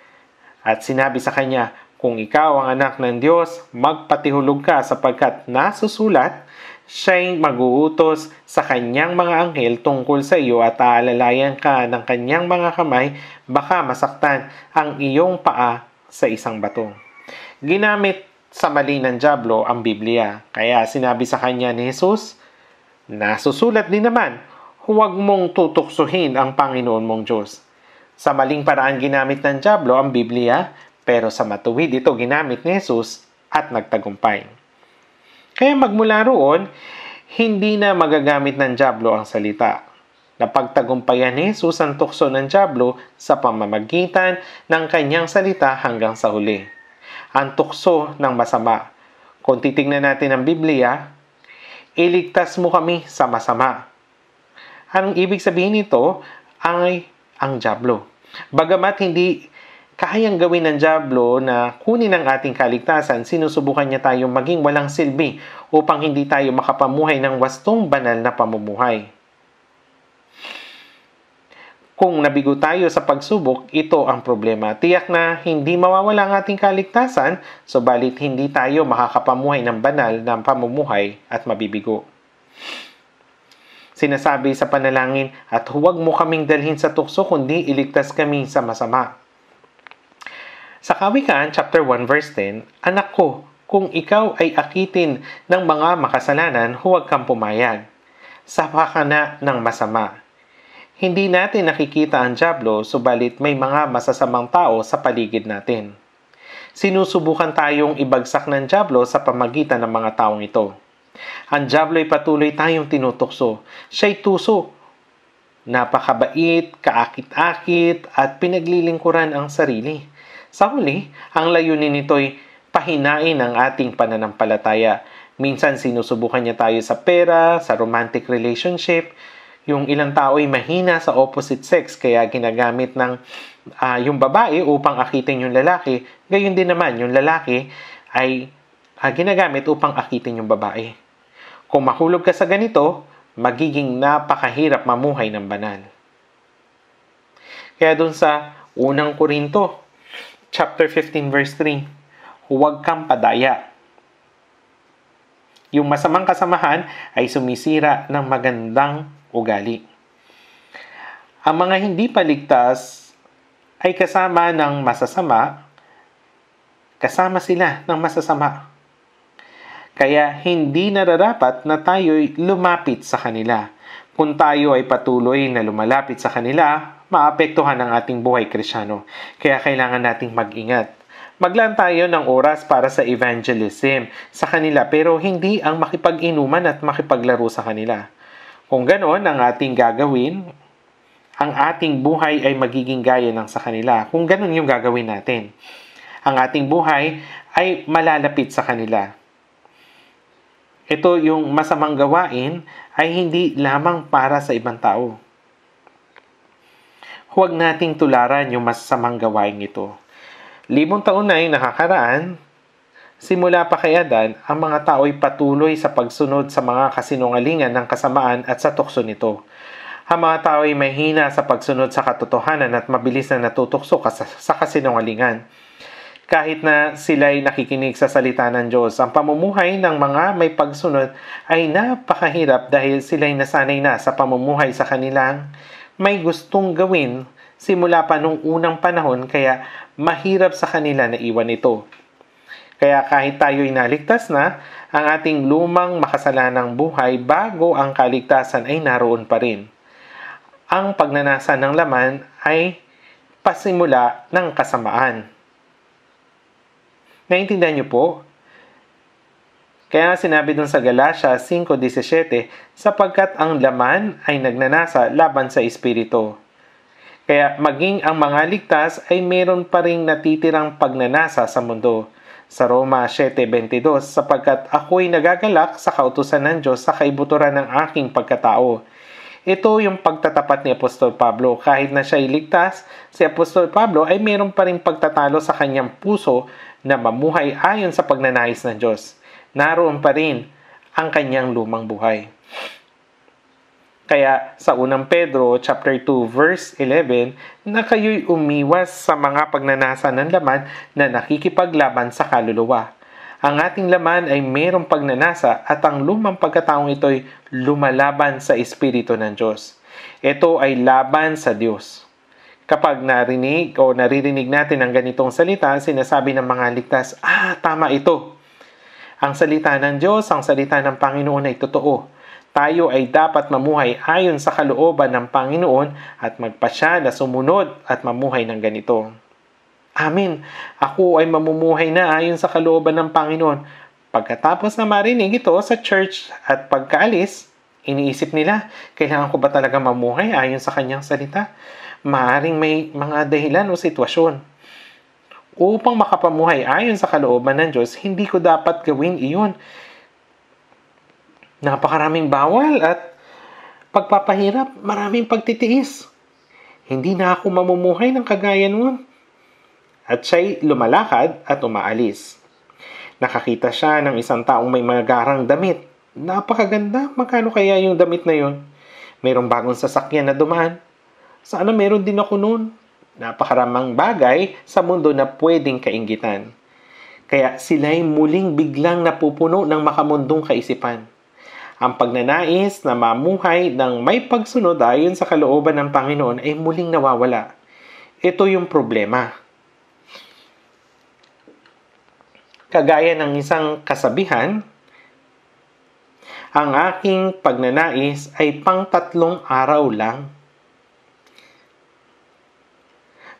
at sinabi sa kanya, Kung ikaw ang anak ng Diyos, magpatihulog ka sapagkat nasusulat, siya'y mag-uutos sa kanyang mga anghel tungkol sa iyo at aalalayan ka ng kanyang mga kamay, baka masaktan ang iyong paa sa isang bato. Ginamit sa mali ng Diablo ang Biblia, kaya sinabi sa kanya ni Jesus, Nasusulat din naman, huwag mong tutuksuhin ang Panginoon mong Diyos. Sa maling paraan ginamit ng Diablo ang Biblia, pero sa matuwid ito ginamit ni Jesus at nagtagumpay. Kaya magmula roon, hindi na magagamit ng Diablo ang salita. Napagtagumpayan ni Jesus ang tukso ng Diablo sa pamamagitan ng kanyang salita hanggang sa huli. Ang tukso ng masama. Kung titingnan natin ang Biblia, iligtas mo kami sa masama. Anong ibig sabihin nito ay ang Diablo. Bagamat hindi kayang gawin ng Diablo na kunin ang ating kaligtasan, sinusubukan niya tayong maging walang silbi upang hindi tayo makapamuhay ng wastong banal na pamumuhay. Kung nabigo tayo sa pagsubok, ito ang problema. Tiyak na hindi mawawala ang ating kaligtasan, subalit hindi tayo makakapamuhay ng banal na pamumuhay at mabibigo sinasabi sa panalangin at huwag mo kaming dalhin sa tukso kundi iligtas kami sa masama. Sa Kawikaan chapter 1 verse 10, Anak ko, kung ikaw ay akitin ng mga makasalanan, huwag kang pumayag. Sapa ka na ng masama. Hindi natin nakikita ang Diablo, subalit may mga masasamang tao sa paligid natin. Sinusubukan tayong ibagsak ng Diablo sa pamagitan ng mga taong ito. Ang Diablo'y patuloy tayong tinutukso. Siya'y tuso. Napakabait, kaakit-akit, at pinaglilingkuran ang sarili. Sa huli, ang layunin nito'y pahinain ang ating pananampalataya. Minsan sinusubukan niya tayo sa pera, sa romantic relationship, yung ilang tao ay mahina sa opposite sex kaya ginagamit ng uh, yung babae upang akitin yung lalaki Gayun din naman yung lalaki ay uh, ginagamit upang akitin yung babae kung mahulog ka sa ganito, magiging napakahirap mamuhay ng banal. Kaya dun sa unang Korinto, chapter 15 verse 3, huwag kang padaya. Yung masamang kasamahan ay sumisira ng magandang ugali. Ang mga hindi paligtas ay kasama ng masasama, kasama sila ng masasama kaya hindi nararapat na tayo'y lumapit sa kanila. Kung tayo ay patuloy na lumalapit sa kanila, maapektuhan ang ating buhay krisyano. Kaya kailangan nating mag-ingat. Maglan tayo ng oras para sa evangelism sa kanila pero hindi ang makipag-inuman at makipaglaro sa kanila. Kung ganoon ang ating gagawin, ang ating buhay ay magiging gaya ng sa kanila kung ganun yung gagawin natin. Ang ating buhay ay malalapit sa kanila. Ito yung masamang gawain ay hindi lamang para sa ibang tao. Huwag nating tularan yung masamang gawain ito. Libong taon na ay nakakaraan, simula pa kay Adan, ang mga tao ay patuloy sa pagsunod sa mga kasinungalingan ng kasamaan at sa tukso nito. Ang mga tao ay mahina sa pagsunod sa katotohanan at mabilis na natutukso sa kasinungalingan kahit na sila'y nakikinig sa salita ng Diyos. Ang pamumuhay ng mga may pagsunod ay napakahirap dahil sila'y nasanay na sa pamumuhay sa kanilang may gustong gawin simula pa nung unang panahon kaya mahirap sa kanila na iwan ito. Kaya kahit tayo'y naligtas na, ang ating lumang makasalanang buhay bago ang kaligtasan ay naroon pa rin. Ang pagnanasa ng laman ay pasimula ng kasamaan. Naintindihan niyo po? Kaya sinabi dun sa Galatia 5.17, sapagkat ang laman ay nagnanasa laban sa Espiritu. Kaya maging ang mga ligtas ay meron pa rin natitirang pagnanasa sa mundo. Sa Roma 7.22, sapagkat ako'y nagagalak sa kautusan ng Diyos sa kaibuturan ng aking pagkatao. Ito yung pagtatapat ni Apostol Pablo. Kahit na siya iligtas, si Apostol Pablo ay meron pa rin pagtatalo sa kanyang puso na mamuhay ayon sa pagnanais ng Diyos. Naroon pa rin ang kanyang lumang buhay. Kaya sa unang Pedro chapter 2 verse 11 na kayo'y umiwas sa mga pagnanasa ng laman na nakikipaglaban sa kaluluwa. Ang ating laman ay mayroong pagnanasa at ang lumang pagkataong ito'y lumalaban sa Espiritu ng Diyos. Ito ay laban sa Diyos. Kapag narinig o naririnig natin ang ganitong salita, sinasabi ng mga ligtas, ah, tama ito. Ang salita ng Diyos, ang salita ng Panginoon ay totoo. Tayo ay dapat mamuhay ayon sa kalooban ng Panginoon at magpasya na sumunod at mamuhay ng ganito. Amin. Ako ay mamumuhay na ayon sa kalooban ng Panginoon. Pagkatapos na marinig ito sa church at pagkaalis, iniisip nila, kailangan ko ba talaga mamuhay ayon sa kanyang salita? Maaring may mga dahilan o sitwasyon. Upang makapamuhay ayon sa kalooban ng Diyos, hindi ko dapat gawin iyon. Napakaraming bawal at pagpapahirap, maraming pagtitiis. Hindi na ako mamumuhay ng kagaya noon. At siya'y lumalakad at umaalis. Nakakita siya ng isang taong may magarang damit. Napakaganda, magkano kaya yung damit na yon? Merong bagong sasakyan na dumaan. Sana meron din ako noon. Napakaramang bagay sa mundo na pwedeng kaingitan. Kaya sila'y muling biglang napupuno ng makamundong kaisipan. Ang pagnanais na mamuhay ng may pagsunod ayon sa kalooban ng Panginoon ay muling nawawala. Ito yung problema. Kagaya ng isang kasabihan, ang aking pagnanais ay pang tatlong araw lang.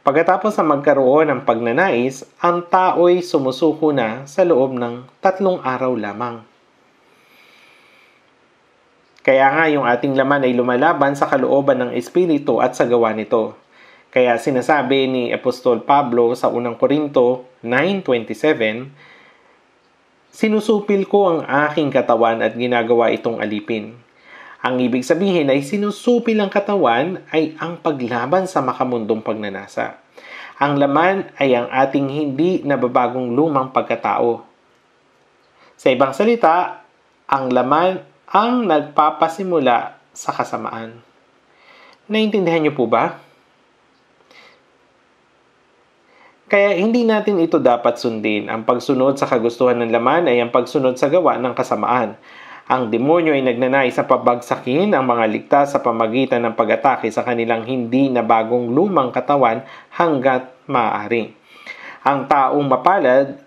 Pagkatapos na magkaroon ng pagnanais, ang tao'y sumusuko na sa loob ng tatlong araw lamang. Kaya nga yung ating laman ay lumalaban sa kalooban ng Espiritu at sa gawa nito. Kaya sinasabi ni Apostol Pablo sa unang Korinto 9.27, Sinusupil ko ang aking katawan at ginagawa itong alipin ang ibig sabihin ay sinusupi ng katawan ay ang paglaban sa makamundong pagnanasa. Ang laman ay ang ating hindi nababagong lumang pagkatao. Sa ibang salita, ang laman ang nagpapasimula sa kasamaan. Naintindihan niyo po ba? Kaya hindi natin ito dapat sundin. Ang pagsunod sa kagustuhan ng laman ay ang pagsunod sa gawa ng kasamaan. Ang demonyo ay nagnanais sa pabagsakin ang mga ligtas sa pamagitan ng pag-atake sa kanilang hindi na bagong lumang katawan hanggat maaari. Ang taong mapalad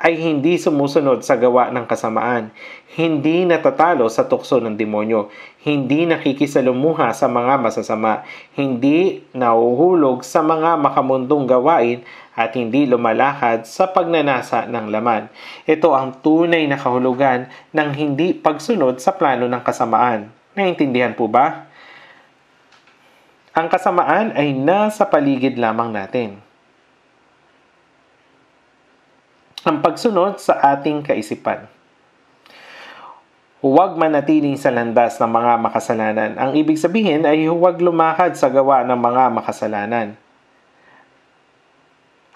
ay hindi sumusunod sa gawa ng kasamaan, hindi natatalo sa tukso ng demonyo, hindi nakikisalumuha sa mga masasama, hindi nauhulog sa mga makamundong gawain at hindi lumalakad sa pagnanasa ng laman. Ito ang tunay na kahulugan ng hindi pagsunod sa plano ng kasamaan. Naintindihan po ba? Ang kasamaan ay nasa paligid lamang natin. Ang pagsunod sa ating kaisipan. Huwag manatiling sa landas ng mga makasalanan. Ang ibig sabihin ay huwag lumakad sa gawa ng mga makasalanan.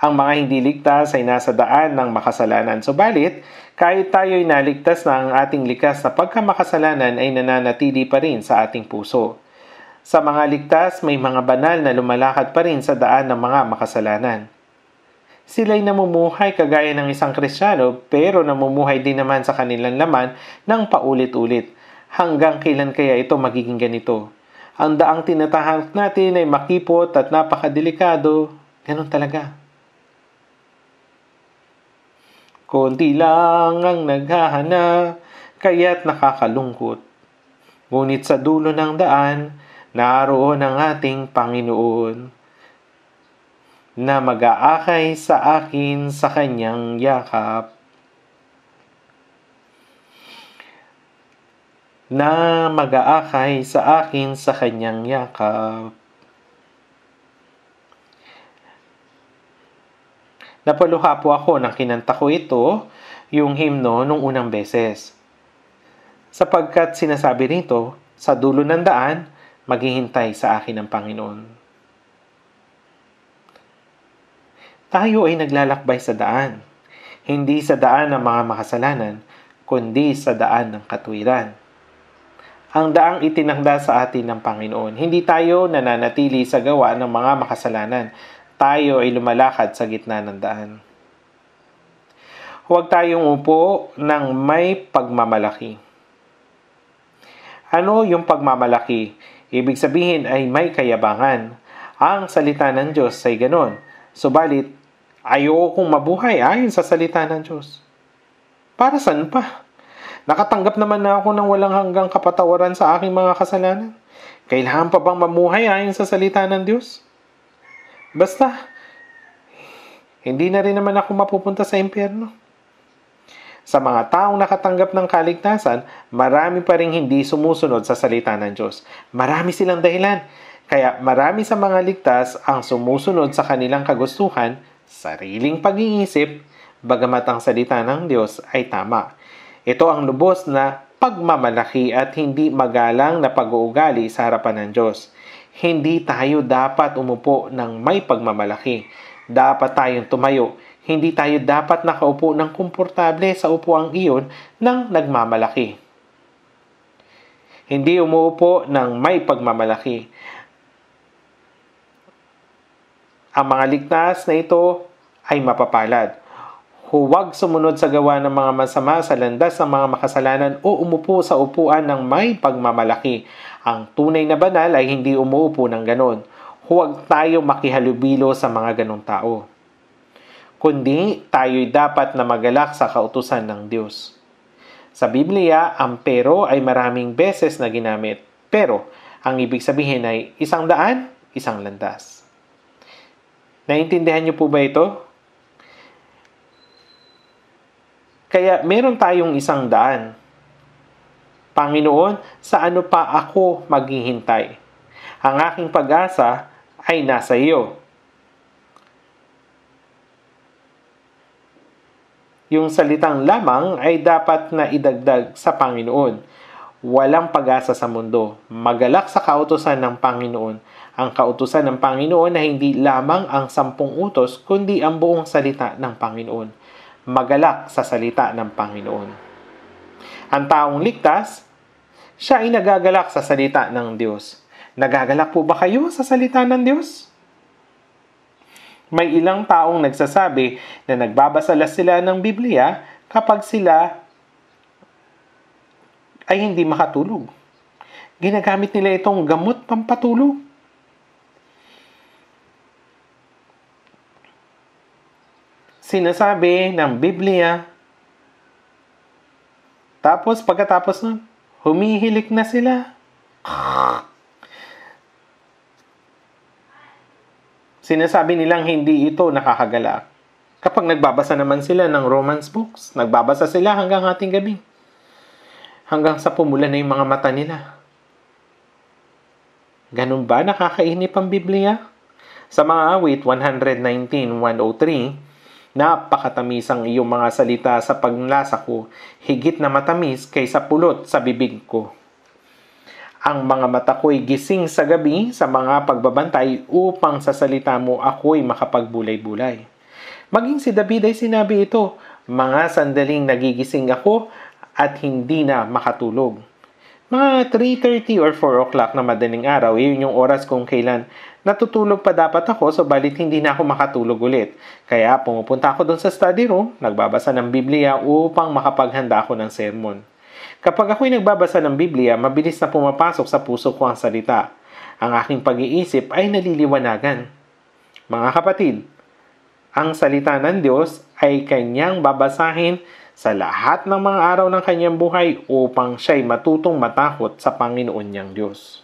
Ang mga hindi ligtas ay nasa daan ng makasalanan. Subalit, kahit ay naligtas na ang ating likas na pagkamakasalanan ay nananatili pa rin sa ating puso. Sa mga ligtas, may mga banal na lumalakad pa rin sa daan ng mga makasalanan. Sila'y namumuhay kagaya ng isang krisyano pero namumuhay din naman sa kanilang laman ng paulit-ulit. Hanggang kailan kaya ito magiging ganito? Ang daang tinatahak natin ay makipot at napakadelikado. Ganun talaga. Kunti lang ang naghahana, kaya't nakakalungkot. Ngunit sa dulo ng daan, naroon ang ating Panginoon na mag-aakay sa akin sa kanyang yakap. na mag-aakay sa akin sa kanyang yakap. Napaluha po ako nang kinanta ko ito, yung himno, nung unang beses. Sapagkat sinasabi nito, sa dulo ng daan, maghihintay sa akin ang Panginoon. Tayo ay naglalakbay sa daan, hindi sa daan ng mga makasalanan, kundi sa daan ng katuwiran. Ang daang itinangda sa atin ng Panginoon, hindi tayo nananatili sa gawa ng mga makasalanan, tayo ay lumalakad sa gitna ng daan. Huwag tayong upo ng may pagmamalaki. Ano yung pagmamalaki? Ibig sabihin ay may kayabangan. Ang salita ng Diyos ay ganoon. Subalit, ayokong mabuhay ayon sa salita ng Diyos. Para saan pa? Nakatanggap naman na ako ng walang hanggang kapatawaran sa aking mga kasalanan. Kailangan pa bang mamuhay ayon sa salita ng Diyos? Basta, hindi na rin naman ako mapupunta sa impyerno. Sa mga taong nakatanggap ng kaligtasan, marami pa rin hindi sumusunod sa salita ng Diyos. Marami silang dahilan. Kaya marami sa mga ligtas ang sumusunod sa kanilang kagustuhan, sariling pag-iisip, bagamat ang salita ng Diyos ay tama. Ito ang lubos na pagmamalaki at hindi magalang na pag-uugali sa harapan ng Diyos hindi tayo dapat umupo ng may pagmamalaki. Dapat tayong tumayo. Hindi tayo dapat nakaupo ng komportable sa upuang iyon ng nagmamalaki. Hindi umuupo ng may pagmamalaki. Ang mga ligtas na ito ay mapapalad. Huwag sumunod sa gawa ng mga masama sa landas ng mga makasalanan o umupo sa upuan ng may pagmamalaki. Ang tunay na banal ay hindi umuupo ng ganon. Huwag tayo makihalubilo sa mga ganong tao. Kundi tayo'y dapat na magalak sa kautusan ng Diyos. Sa Biblia, ang pero ay maraming beses na ginamit. Pero, ang ibig sabihin ay isang daan, isang landas. Naintindihan niyo po ba ito? Kaya meron tayong isang daan. Panginoon, sa ano pa ako maghihintay? Ang aking pag-asa ay nasa iyo. Yung salitang lamang ay dapat na idagdag sa Panginoon. Walang pag-asa sa mundo. Magalak sa kautosan ng Panginoon. Ang kautosan ng Panginoon na hindi lamang ang sampung utos, kundi ang buong salita ng Panginoon magalak sa salita ng Panginoon. Ang taong ligtas, siya ay nagagalak sa salita ng Diyos. Nagagalak po ba kayo sa salita ng Diyos? May ilang taong nagsasabi na nagbabasala sila ng Biblia kapag sila ay hindi makatulog. Ginagamit nila itong gamot pampatulog. sinasabi ng Biblia. Tapos pagkatapos nun, humihilik na sila. Sinasabi nilang hindi ito nakakagalak. Kapag nagbabasa naman sila ng romance books, nagbabasa sila hanggang ating gabi. Hanggang sa pumula na yung mga mata nila. Ganun ba nakakainip ang Biblia? Sa mga awit 119-103, Napakatamis ang iyong mga salita sa paglasa ko, higit na matamis kaysa pulot sa bibig ko. Ang mga mata ko'y gising sa gabi sa mga pagbabantay upang sa salita mo ako'y makapagbulay-bulay. Maging si David ay sinabi ito, mga sandaling nagigising ako at hindi na makatulog. Mga 3.30 or 4 o'clock na madaling araw, yun yung oras kung kailan natutulog pa dapat ako, so balit hindi na ako makatulog ulit. Kaya pumupunta ako doon sa study room, nagbabasa ng Biblia upang makapaghanda ako ng sermon. Kapag ako'y nagbabasa ng Biblia, mabilis na pumapasok sa puso ko ang salita. Ang aking pag-iisip ay naliliwanagan. Mga kapatid, ang salita ng Diyos ay kanyang babasahin sa lahat ng mga araw ng kanyang buhay upang siya'y matutong matakot sa Panginoon niyang Diyos.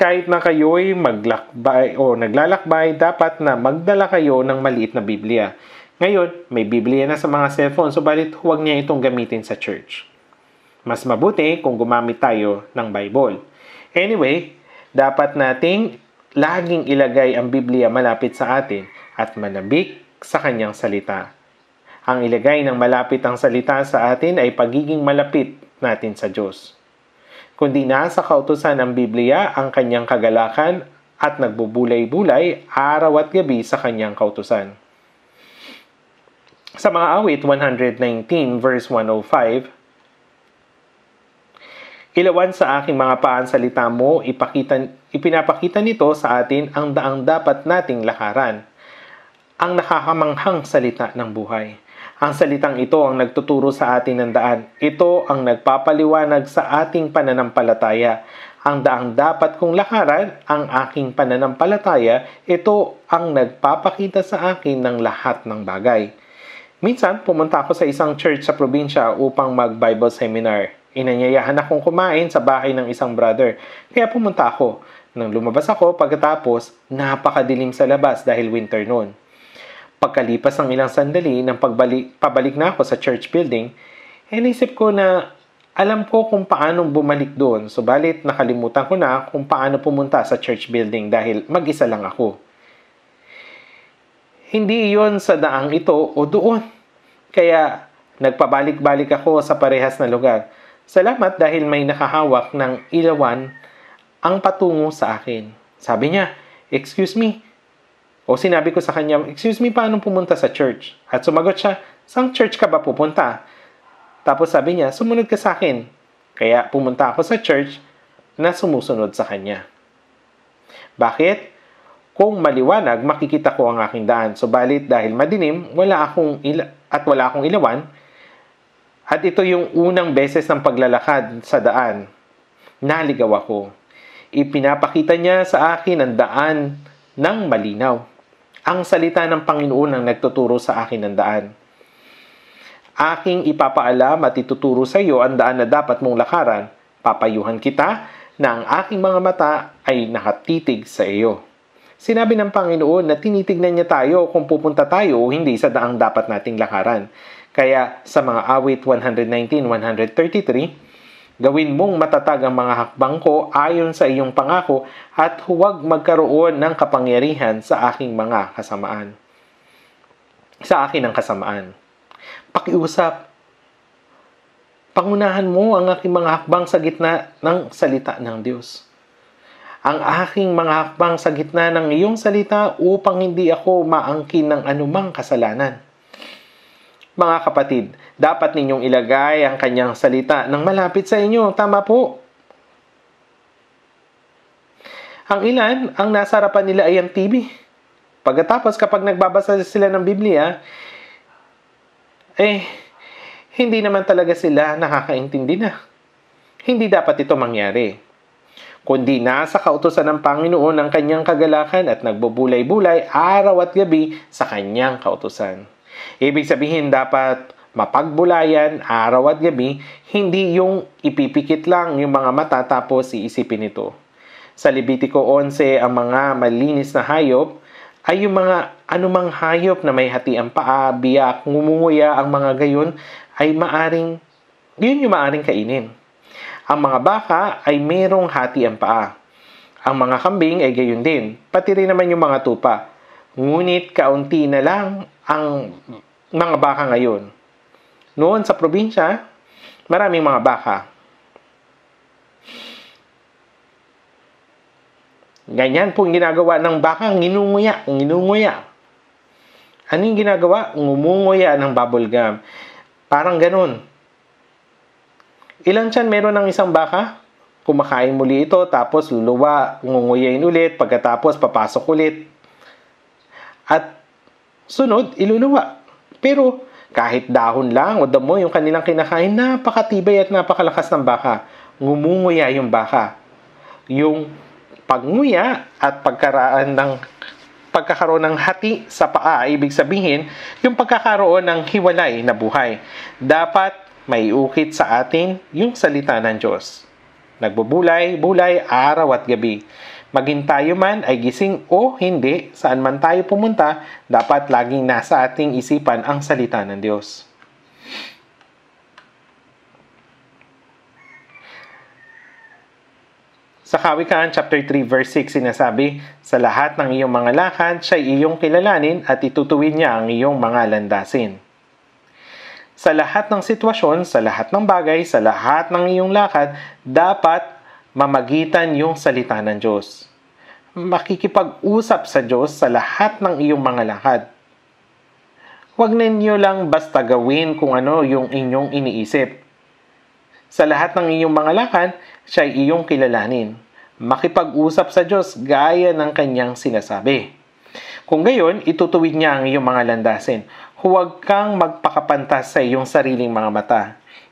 Kahit na kayo'y maglakbay o naglalakbay, dapat na magdala kayo ng maliit na Biblia. Ngayon, may Biblia na sa mga cellphone, subalit huwag niya itong gamitin sa church. Mas mabuti kung gumamit tayo ng Bible. Anyway, dapat nating laging ilagay ang Biblia malapit sa atin at manabik sa kanyang salita. Ang ilagay ng malapit ang salita sa atin ay pagiging malapit natin sa Diyos. Kundi nasa kautusan ng Biblia ang kanyang kagalakan at nagbubulay-bulay araw at gabi sa kanyang kautusan. Sa mga awit 119 verse 105, Ilawan sa aking mga paan salita mo, ipakita, ipinapakita nito sa atin ang daang dapat nating lakaran ang nakakamanghang salita ng buhay. Ang salitang ito ang nagtuturo sa atin ng daan. Ito ang nagpapaliwanag sa ating pananampalataya. Ang daang dapat kong lakaran, ang aking pananampalataya, ito ang nagpapakita sa akin ng lahat ng bagay. Minsan, pumunta ako sa isang church sa probinsya upang mag-Bible seminar. Inanyayahan akong kumain sa bahay ng isang brother, kaya pumunta ako. Nang lumabas ako, pagkatapos, napakadilim sa labas dahil winter noon. Pagkalipas ng ilang sandali ng pagbalik, pabalik na ako sa church building, eh naisip ko na alam ko kung paano bumalik doon. Subalit nakalimutan ko na kung paano pumunta sa church building dahil mag-isa lang ako. Hindi iyon sa daang ito o doon. Kaya nagpabalik-balik ako sa parehas na lugar. Salamat dahil may nakahawak ng ilawan ang patungo sa akin. Sabi niya, Excuse me, o sinabi ko sa kanya, excuse me, paano pumunta sa church? At sumagot siya, saan church ka ba pupunta? Tapos sabi niya, sumunod ka sa akin. Kaya pumunta ako sa church na sumusunod sa kanya. Bakit? Kung maliwanag, makikita ko ang aking daan. Subalit dahil madilim, wala akong ila- at wala akong ilawan, at ito yung unang beses ng paglalakad sa daan. Naligaw ako. Ipinapakita niya sa akin ang daan ng malinaw. Ang salita ng Panginoon ang nagtuturo sa akin ng daan. Aking ipapaalam at ituturo sa iyo ang daan na dapat mong lakaran. Papayuhan kita na ang aking mga mata ay nakatitig sa iyo. Sinabi ng Panginoon na tinitignan niya tayo kung pupunta tayo o hindi sa daang dapat nating lakaran. Kaya sa mga awit 119-133, Gawin mong matatag ang mga hakbang ko ayon sa iyong pangako at huwag magkaroon ng kapangyarihan sa aking mga kasamaan. Sa akin ang kasamaan. Pakiusap. Pangunahan mo ang aking mga hakbang sa gitna ng salita ng Diyos. Ang aking mga hakbang sa gitna ng iyong salita upang hindi ako maangkin ng anumang kasalanan. Mga kapatid, dapat ninyong ilagay ang kanyang salita ng malapit sa inyo. Tama po. Ang ilan, ang nasa harapan nila ay ang TV. Pagkatapos kapag nagbabasa sila ng Biblia, eh, hindi naman talaga sila nakakaintindi na. Hindi dapat ito mangyari. Kundi nasa kautosan ng Panginoon ang kanyang kagalakan at nagbubulay-bulay araw at gabi sa kanyang kautosan. Ibig sabihin dapat mapagbulayan araw at gabi, hindi yung ipipikit lang yung mga mata tapos iisipin ito. Sa Levitico 11, ang mga malinis na hayop ay yung mga anumang hayop na may hati ang paa, biyak, ngumunguya ang mga gayon ay maaring, yun yung maaring kainin. Ang mga baka ay mayroong hati ang paa. Ang mga kambing ay gayon din, pati rin naman yung mga tupa. Ngunit kaunti na lang ang mga baka ngayon. Noon sa probinsya, maraming mga baka. Ganyan po ang ginagawa ng baka, nginunguya, nginunguya. Ano yung ginagawa? Ngumunguya ng bubble gum. Parang ganun. Ilan tiyan meron ng isang baka? Kumakain muli ito, tapos luluwa, ngunguyain ulit, pagkatapos papasok ulit. At sunod, iluluwa. Pero kahit dahon lang o mo yung kanilang kinakain, napakatibay at napakalakas ng baka. Ngumunguya yung baka. Yung pagnguya at pagkaraan ng pagkakaroon ng hati sa paa, ibig sabihin, yung pagkakaroon ng hiwalay na buhay. Dapat may ukit sa atin yung salita ng Diyos. Nagbubulay, bulay, araw at gabi. Maging tayo man ay gising o hindi, saan man tayo pumunta, dapat laging nasa ating isipan ang salita ng Diyos. Sa Kawikaan chapter 3 verse 6 sinasabi, Sa lahat ng iyong mga lakad, siya iyong kilalanin at itutuwid niya ang iyong mga landasin. Sa lahat ng sitwasyon, sa lahat ng bagay, sa lahat ng iyong lakad, dapat mamagitan yung salita ng Diyos. Makikipag-usap sa Diyos sa lahat ng iyong mga lakad. Huwag ninyo lang basta gawin kung ano yung inyong iniisip. Sa lahat ng inyong mga lakad, siya ay iyong kilalanin. Makipag-usap sa Diyos gaya ng kanyang sinasabi. Kung gayon, itutuwid niya ang iyong mga landasin. Huwag kang magpakapantas sa iyong sariling mga mata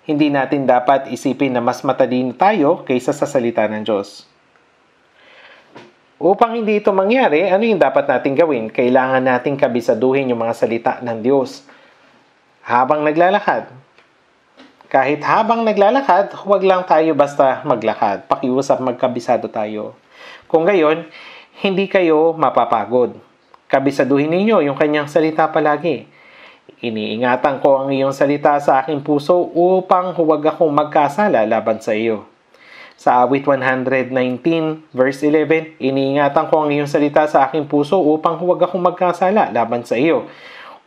hindi natin dapat isipin na mas matalino tayo kaysa sa salita ng Diyos. Upang hindi ito mangyari, ano yung dapat nating gawin? Kailangan nating kabisaduhin yung mga salita ng Diyos habang naglalakad. Kahit habang naglalakad, huwag lang tayo basta maglakad. Pakiusap magkabisado tayo. Kung gayon, hindi kayo mapapagod. Kabisaduhin ninyo yung kanyang salita palagi. Iniingatan ko ang iyong salita sa aking puso upang huwag akong magkasala laban sa iyo. Sa awit 119 verse 11, iniingatan ko ang iyong salita sa aking puso upang huwag akong magkasala laban sa iyo.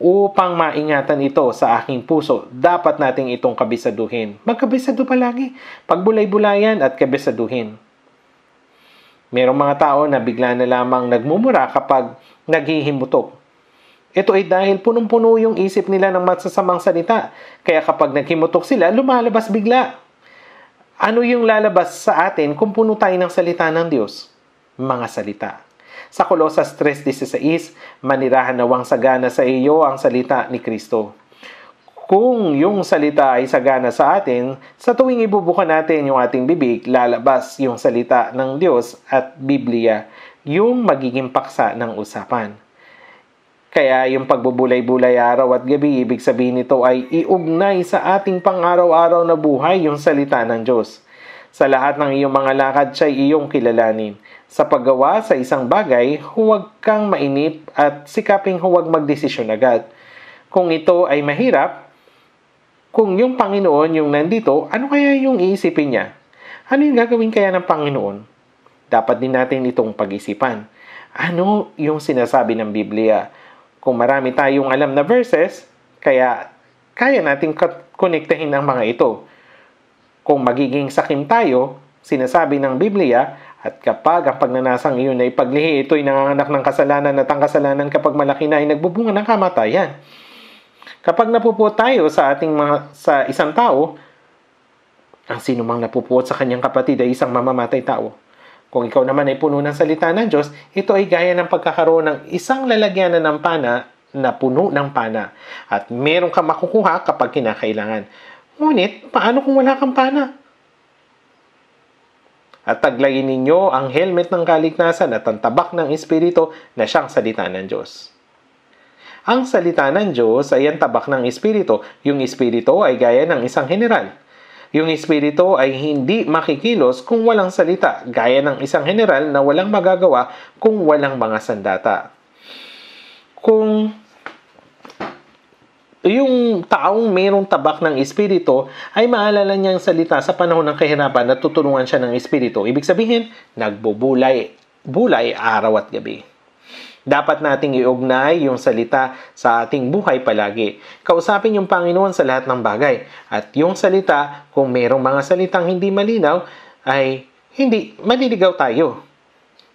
Upang maingatan ito sa aking puso, dapat nating itong kabisaduhin. Magkabisado palagi, pagbulay-bulayan at kabisaduhin. Merong mga tao na bigla na lamang nagmumura kapag naghihimutok ito ay dahil punong-puno yung isip nila ng masasamang salita. Kaya kapag naghimutok sila, lumalabas bigla. Ano yung lalabas sa atin kung puno tayo ng salita ng Diyos? Mga salita. Sa Colosas 3.16, manirahan nawang sagana sa iyo ang salita ni Kristo. Kung yung salita ay sagana sa atin, sa tuwing ibubuka natin yung ating bibig, lalabas yung salita ng Diyos at Biblia, yung magiging paksa ng usapan. Kaya yung pagbubulay-bulay araw at gabi, ibig sabihin nito ay iugnay sa ating pang-araw-araw na buhay yung salita ng Diyos. Sa lahat ng iyong mga lakad, siya'y iyong kilalanin. Sa paggawa sa isang bagay, huwag kang mainip at sikaping huwag magdesisyon agad. Kung ito ay mahirap, kung yung Panginoon yung nandito, ano kaya yung iisipin niya? Ano yung gagawin kaya ng Panginoon? Dapat din natin itong pag-isipan. Ano yung sinasabi ng Biblia? Kung marami tayong alam na verses, kaya kaya nating konektahin ang mga ito. Kung magiging sakim tayo, sinasabi ng Biblia, at kapag ang pagnanasang iyon ay paglihi, ito'y nanganganak ng kasalanan at ang kasalanan kapag malaki na ay nagbubunga ng kamatayan. Kapag napupo tayo sa ating mga, sa isang tao, ang sinumang napupuot sa kanyang kapatid ay isang mamamatay tao. Kung ikaw naman ay puno ng salita ng Diyos, ito ay gaya ng pagkakaroon ng isang lalagyan ng pana na puno ng pana at meron kang makukuha kapag kinakailangan. Ngunit, paano kung wala kang pana? At taglayin ninyo ang helmet ng kaligtasan at ang tabak ng Espiritu na siyang salita ng Diyos. Ang salita ng Diyos ay ang tabak ng Espiritu. Yung Espiritu ay gaya ng isang general yung espiritu ay hindi makikilos kung walang salita, gaya ng isang general na walang magagawa kung walang mga sandata. Kung yung taong mayroong tabak ng espiritu ay maalala niya ang salita sa panahon ng kahirapan na tutulungan siya ng espiritu. Ibig sabihin, nagbubulay bulay araw at gabi. Dapat nating iugnay yung salita sa ating buhay palagi. Kausapin yung Panginoon sa lahat ng bagay. At yung salita, kung merong mga salitang hindi malinaw, ay hindi, maliligaw tayo.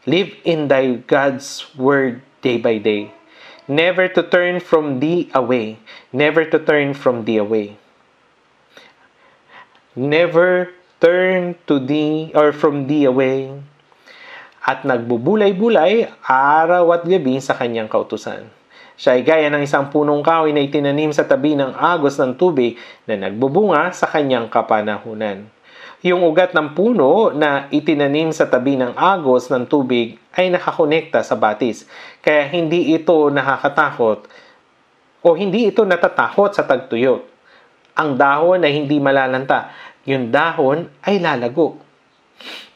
Live in thy God's word day by day. Never to turn from thee away. Never to turn from thee away. Never turn to thee or from thee away at nagbubulay-bulay araw at gabi sa kanyang kautusan. Siya ay gaya ng isang punong kahoy na itinanim sa tabi ng agos ng tubig na nagbubunga sa kanyang kapanahunan. Yung ugat ng puno na itinanim sa tabi ng agos ng tubig ay nakakonekta sa batis, kaya hindi ito nakakatakot o hindi ito natatakot sa tagtuyot. Ang dahon ay hindi malalanta, yung dahon ay lalago.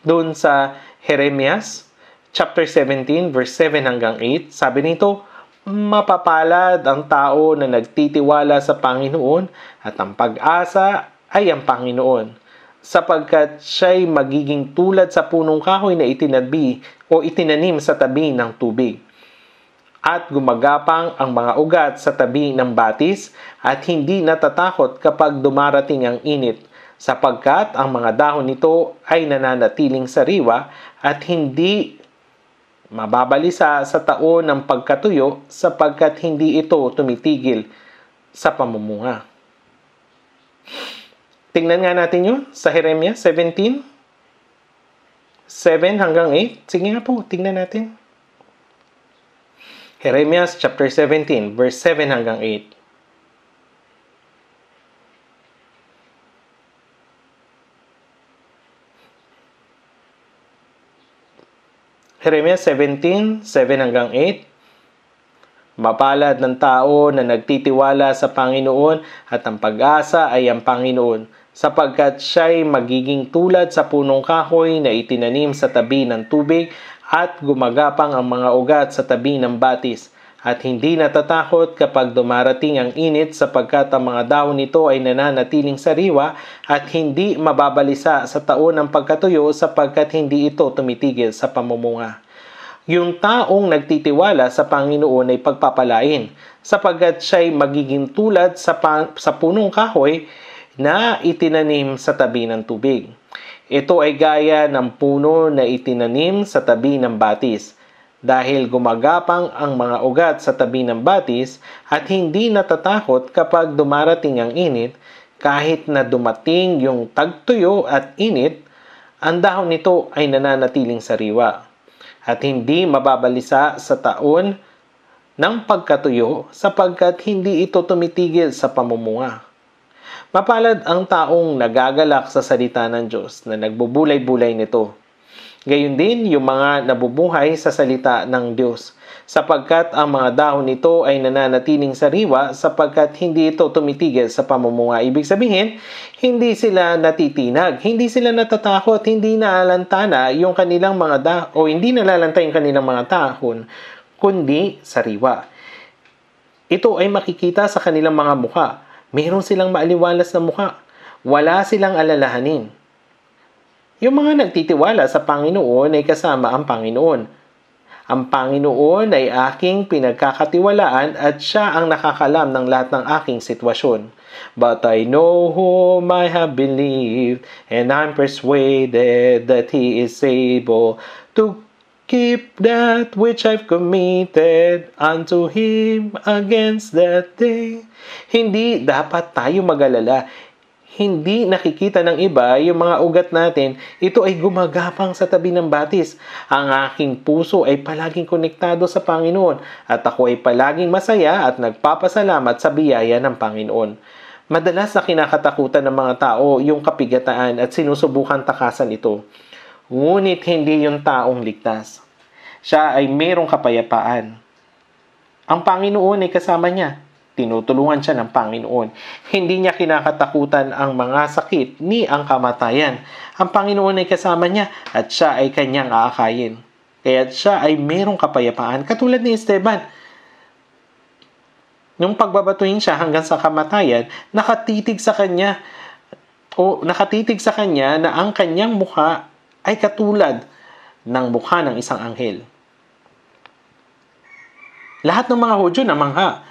Doon sa Jeremias chapter 17 verse 7 hanggang 8, sabi nito, mapapalad ang tao na nagtitiwala sa Panginoon at ang pag-asa ay ang Panginoon sapagkat siya'y magiging tulad sa punong kahoy na itinabi o itinanim sa tabi ng tubig. At gumagapang ang mga ugat sa tabi ng batis at hindi natatakot kapag dumarating ang init sapagkat ang mga dahon nito ay nananatiling sariwa at hindi mababalisa sa taon ng pagkatuyo sapagkat hindi ito tumitigil sa pamumunga. Tingnan nga natin yun sa Jeremiah 17, 7 hanggang 8. Sige nga po, tingnan natin. Jeremiah chapter 17, verse 7 hanggang 8. Jeremias 17:7 hanggang 8 Mapalad ng tao na nagtitiwala sa Panginoon at ang pag-asa ay ang Panginoon, sapagkat siya'y magiging tulad sa punong kahoy na itinanim sa tabi ng tubig at gumagapang ang mga ugat sa tabi ng batis at hindi natatakot kapag dumarating ang init sapagkat ang mga dahon nito ay nananatiling sariwa at hindi mababalisa sa taon ng pagkatuyo sapagkat hindi ito tumitigil sa pamumunga. Yung taong nagtitiwala sa Panginoon ay pagpapalain sapagkat siya'y magiging tulad sa, pa- sa punong kahoy na itinanim sa tabi ng tubig. Ito ay gaya ng puno na itinanim sa tabi ng batis – dahil gumagapang ang mga ugat sa tabi ng batis at hindi natatakot kapag dumarating ang init kahit na dumating yung tagtuyo at init, ang dahon nito ay nananatiling sariwa at hindi mababalisa sa taon ng pagkatuyo sapagkat hindi ito tumitigil sa pamumunga. Mapalad ang taong nagagalak sa salita ng Diyos na nagbubulay-bulay nito Gayun din yung mga nabubuhay sa salita ng Diyos, sapagkat ang mga dahon nito ay nananatiling sariwa sapagkat hindi ito tumitigil sa pamumunga. Ibig sabihin, hindi sila natitinag, hindi sila natatakot, hindi naalantana yung kanilang mga dahon o hindi nalalanta yung kanilang mga dahon, kundi sariwa. Ito ay makikita sa kanilang mga mukha. Mayroon silang maaliwalas na mukha. Wala silang alalahanin yung mga nagtitiwala sa Panginoon ay kasama ang Panginoon. Ang Panginoon ay aking pinagkakatiwalaan at siya ang nakakalam ng lahat ng aking sitwasyon. But I know whom I have believed and I'm persuaded that He is able to keep that which I've committed unto Him against that day. Hindi dapat tayo magalala hindi nakikita ng iba yung mga ugat natin, ito ay gumagapang sa tabi ng batis. Ang aking puso ay palaging konektado sa Panginoon at ako ay palaging masaya at nagpapasalamat sa biyaya ng Panginoon. Madalas na kinakatakutan ng mga tao yung kapigataan at sinusubukan takasan ito. Ngunit hindi yung taong ligtas. Siya ay mayroong kapayapaan. Ang Panginoon ay kasama niya Tinutulungan siya ng Panginoon. Hindi niya kinakatakutan ang mga sakit ni ang kamatayan. Ang Panginoon ay kasama niya at siya ay kanyang aakayin. Kaya siya ay merong kapayapaan katulad ni Esteban. Nung pagbabatuhin siya hanggang sa kamatayan, nakatitig sa kanya o nakatitig sa kanya na ang kanyang mukha ay katulad ng mukha ng isang anghel. Lahat ng mga Hudyo namangha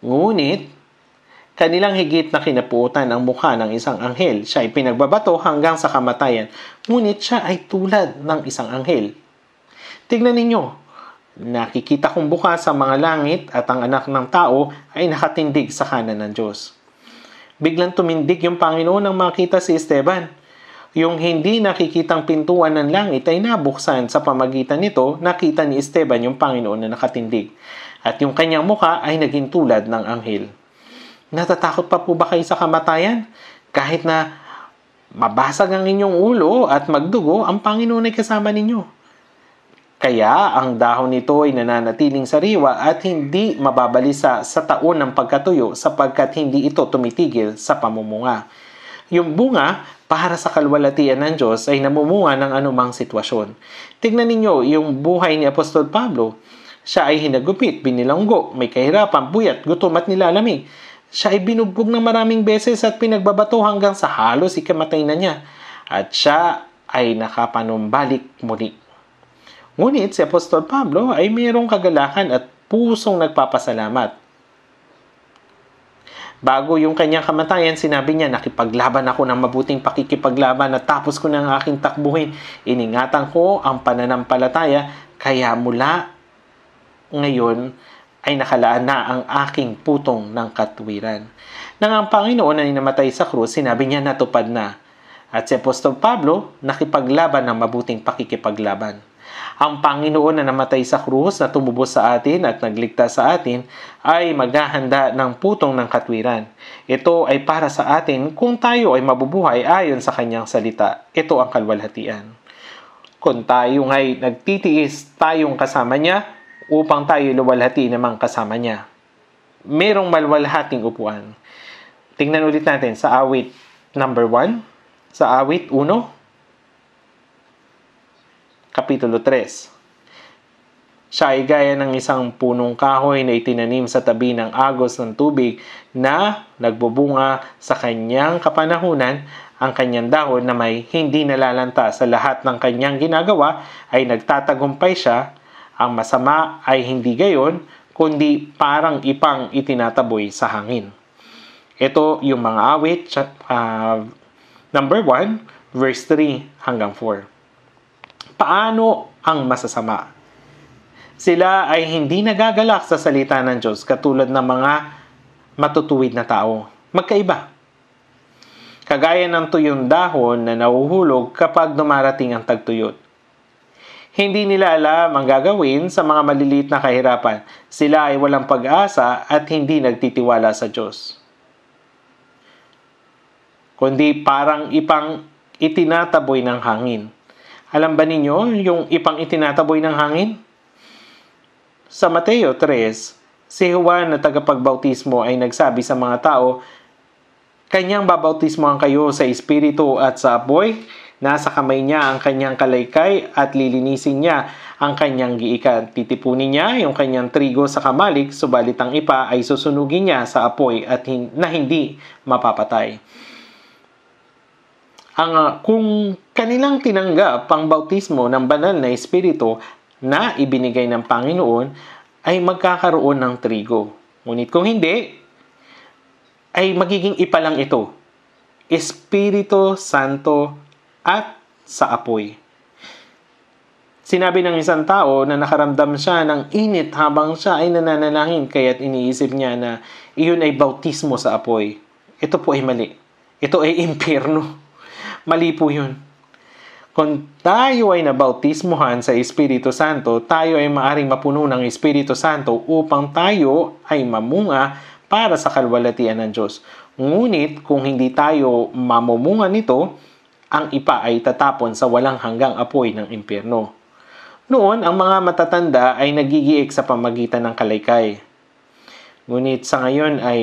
Ngunit, kanilang higit na kinapuutan ang mukha ng isang anghel. Siya ay pinagbabato hanggang sa kamatayan. Ngunit siya ay tulad ng isang anghel. Tignan ninyo, nakikita kong bukas sa mga langit at ang anak ng tao ay nakatindig sa kanan ng Diyos. Biglang tumindig yung Panginoon nang makita si Esteban. Yung hindi nakikitang pintuan ng langit ay nabuksan sa pamagitan nito, nakita ni Esteban yung Panginoon na nakatindig at yung kanyang mukha ay naging tulad ng anghel. Natatakot pa po ba kayo sa kamatayan? Kahit na mabasag ang inyong ulo at magdugo, ang Panginoon ay kasama ninyo. Kaya ang dahon nito ay nananatiling sariwa at hindi mababalisa sa taon ng pagkatuyo sapagkat hindi ito tumitigil sa pamumunga. Yung bunga para sa kalwalatian ng Diyos ay namumunga ng anumang sitwasyon. Tignan ninyo yung buhay ni Apostol Pablo. Siya ay hinagupit, binilanggo, may kahirapan, buyat, gutom at nilalamig. Siya ay binugbog ng maraming beses at pinagbabato hanggang sa halos ikamatay na niya. At siya ay nakapanumbalik muli. Ngunit si Apostol Pablo ay mayroong kagalakan at pusong nagpapasalamat. Bago yung kanyang kamatayan, sinabi niya, nakipaglaban ako ng mabuting pakikipaglaban at tapos ko ng aking takbuhin. Iningatan ko ang pananampalataya, kaya mula ngayon ay nakalaan na ang aking putong ng katwiran. Nang ang Panginoon ay namatay sa krus, sinabi niya natupad na. At si Apostol Pablo nakipaglaban ng mabuting pakikipaglaban. Ang Panginoon na namatay sa krus na tumubos sa atin at nagligtas sa atin ay maghahanda ng putong ng katwiran. Ito ay para sa atin kung tayo ay mabubuhay ayon sa kanyang salita. Ito ang kalwalhatian. Kung tayo ngay nagtitiis tayong kasama niya, upang tayo luwalhati namang kasama niya. Merong malwalhating upuan. Tingnan ulit natin sa awit number 1, sa awit 1, kapitulo 3. Siya ay gaya ng isang punong kahoy na itinanim sa tabi ng agos ng tubig na nagbubunga sa kanyang kapanahunan ang kanyang dahon na may hindi nalalanta sa lahat ng kanyang ginagawa ay nagtatagumpay siya ang masama ay hindi gayon, kundi parang ipang itinataboy sa hangin. Ito yung mga awit, uh, number 1, verse 3 hanggang 4. Paano ang masasama? Sila ay hindi nagagalak sa salita ng Diyos katulad ng mga matutuwid na tao. Magkaiba. Kagaya ng tuyong dahon na nahuhulog kapag dumarating ang tagtuyot. Hindi nila alam ang gagawin sa mga maliliit na kahirapan. Sila ay walang pag-asa at hindi nagtitiwala sa Diyos. Kundi parang ipang itinataboy ng hangin. Alam ba ninyo yung ipang itinataboy ng hangin? Sa Mateo 3, si Juan na tagapagbautismo ay nagsabi sa mga tao, Kanyang babautismoan kayo sa Espiritu at sa apoy, Nasa kamay niya ang kanyang kalaykay at lilinisin niya ang kanyang giikan. Titipunin niya yung kanyang trigo sa kamalik, subalit ang ipa ay susunugin niya sa apoy at hin- na hindi mapapatay. Ang, uh, kung kanilang tinanggap ang bautismo ng banal na espiritu na ibinigay ng Panginoon, ay magkakaroon ng trigo. Ngunit kung hindi, ay magiging ipa lang ito. Espiritu Santo at sa apoy. Sinabi ng isang tao na nakaramdam siya ng init habang siya ay nananalangin kaya't iniisip niya na iyon ay bautismo sa apoy. Ito po ay mali. Ito ay impyerno. Mali po yun. Kung tayo ay nabautismohan sa Espiritu Santo, tayo ay maaring mapuno ng Espiritu Santo upang tayo ay mamunga para sa kalwalatian ng Diyos. Ngunit kung hindi tayo mamumunga nito, ang ipa ay tatapon sa walang hanggang apoy ng impyerno. Noon, ang mga matatanda ay nagigiik sa pamagitan ng kalaykay. Ngunit sa ngayon ay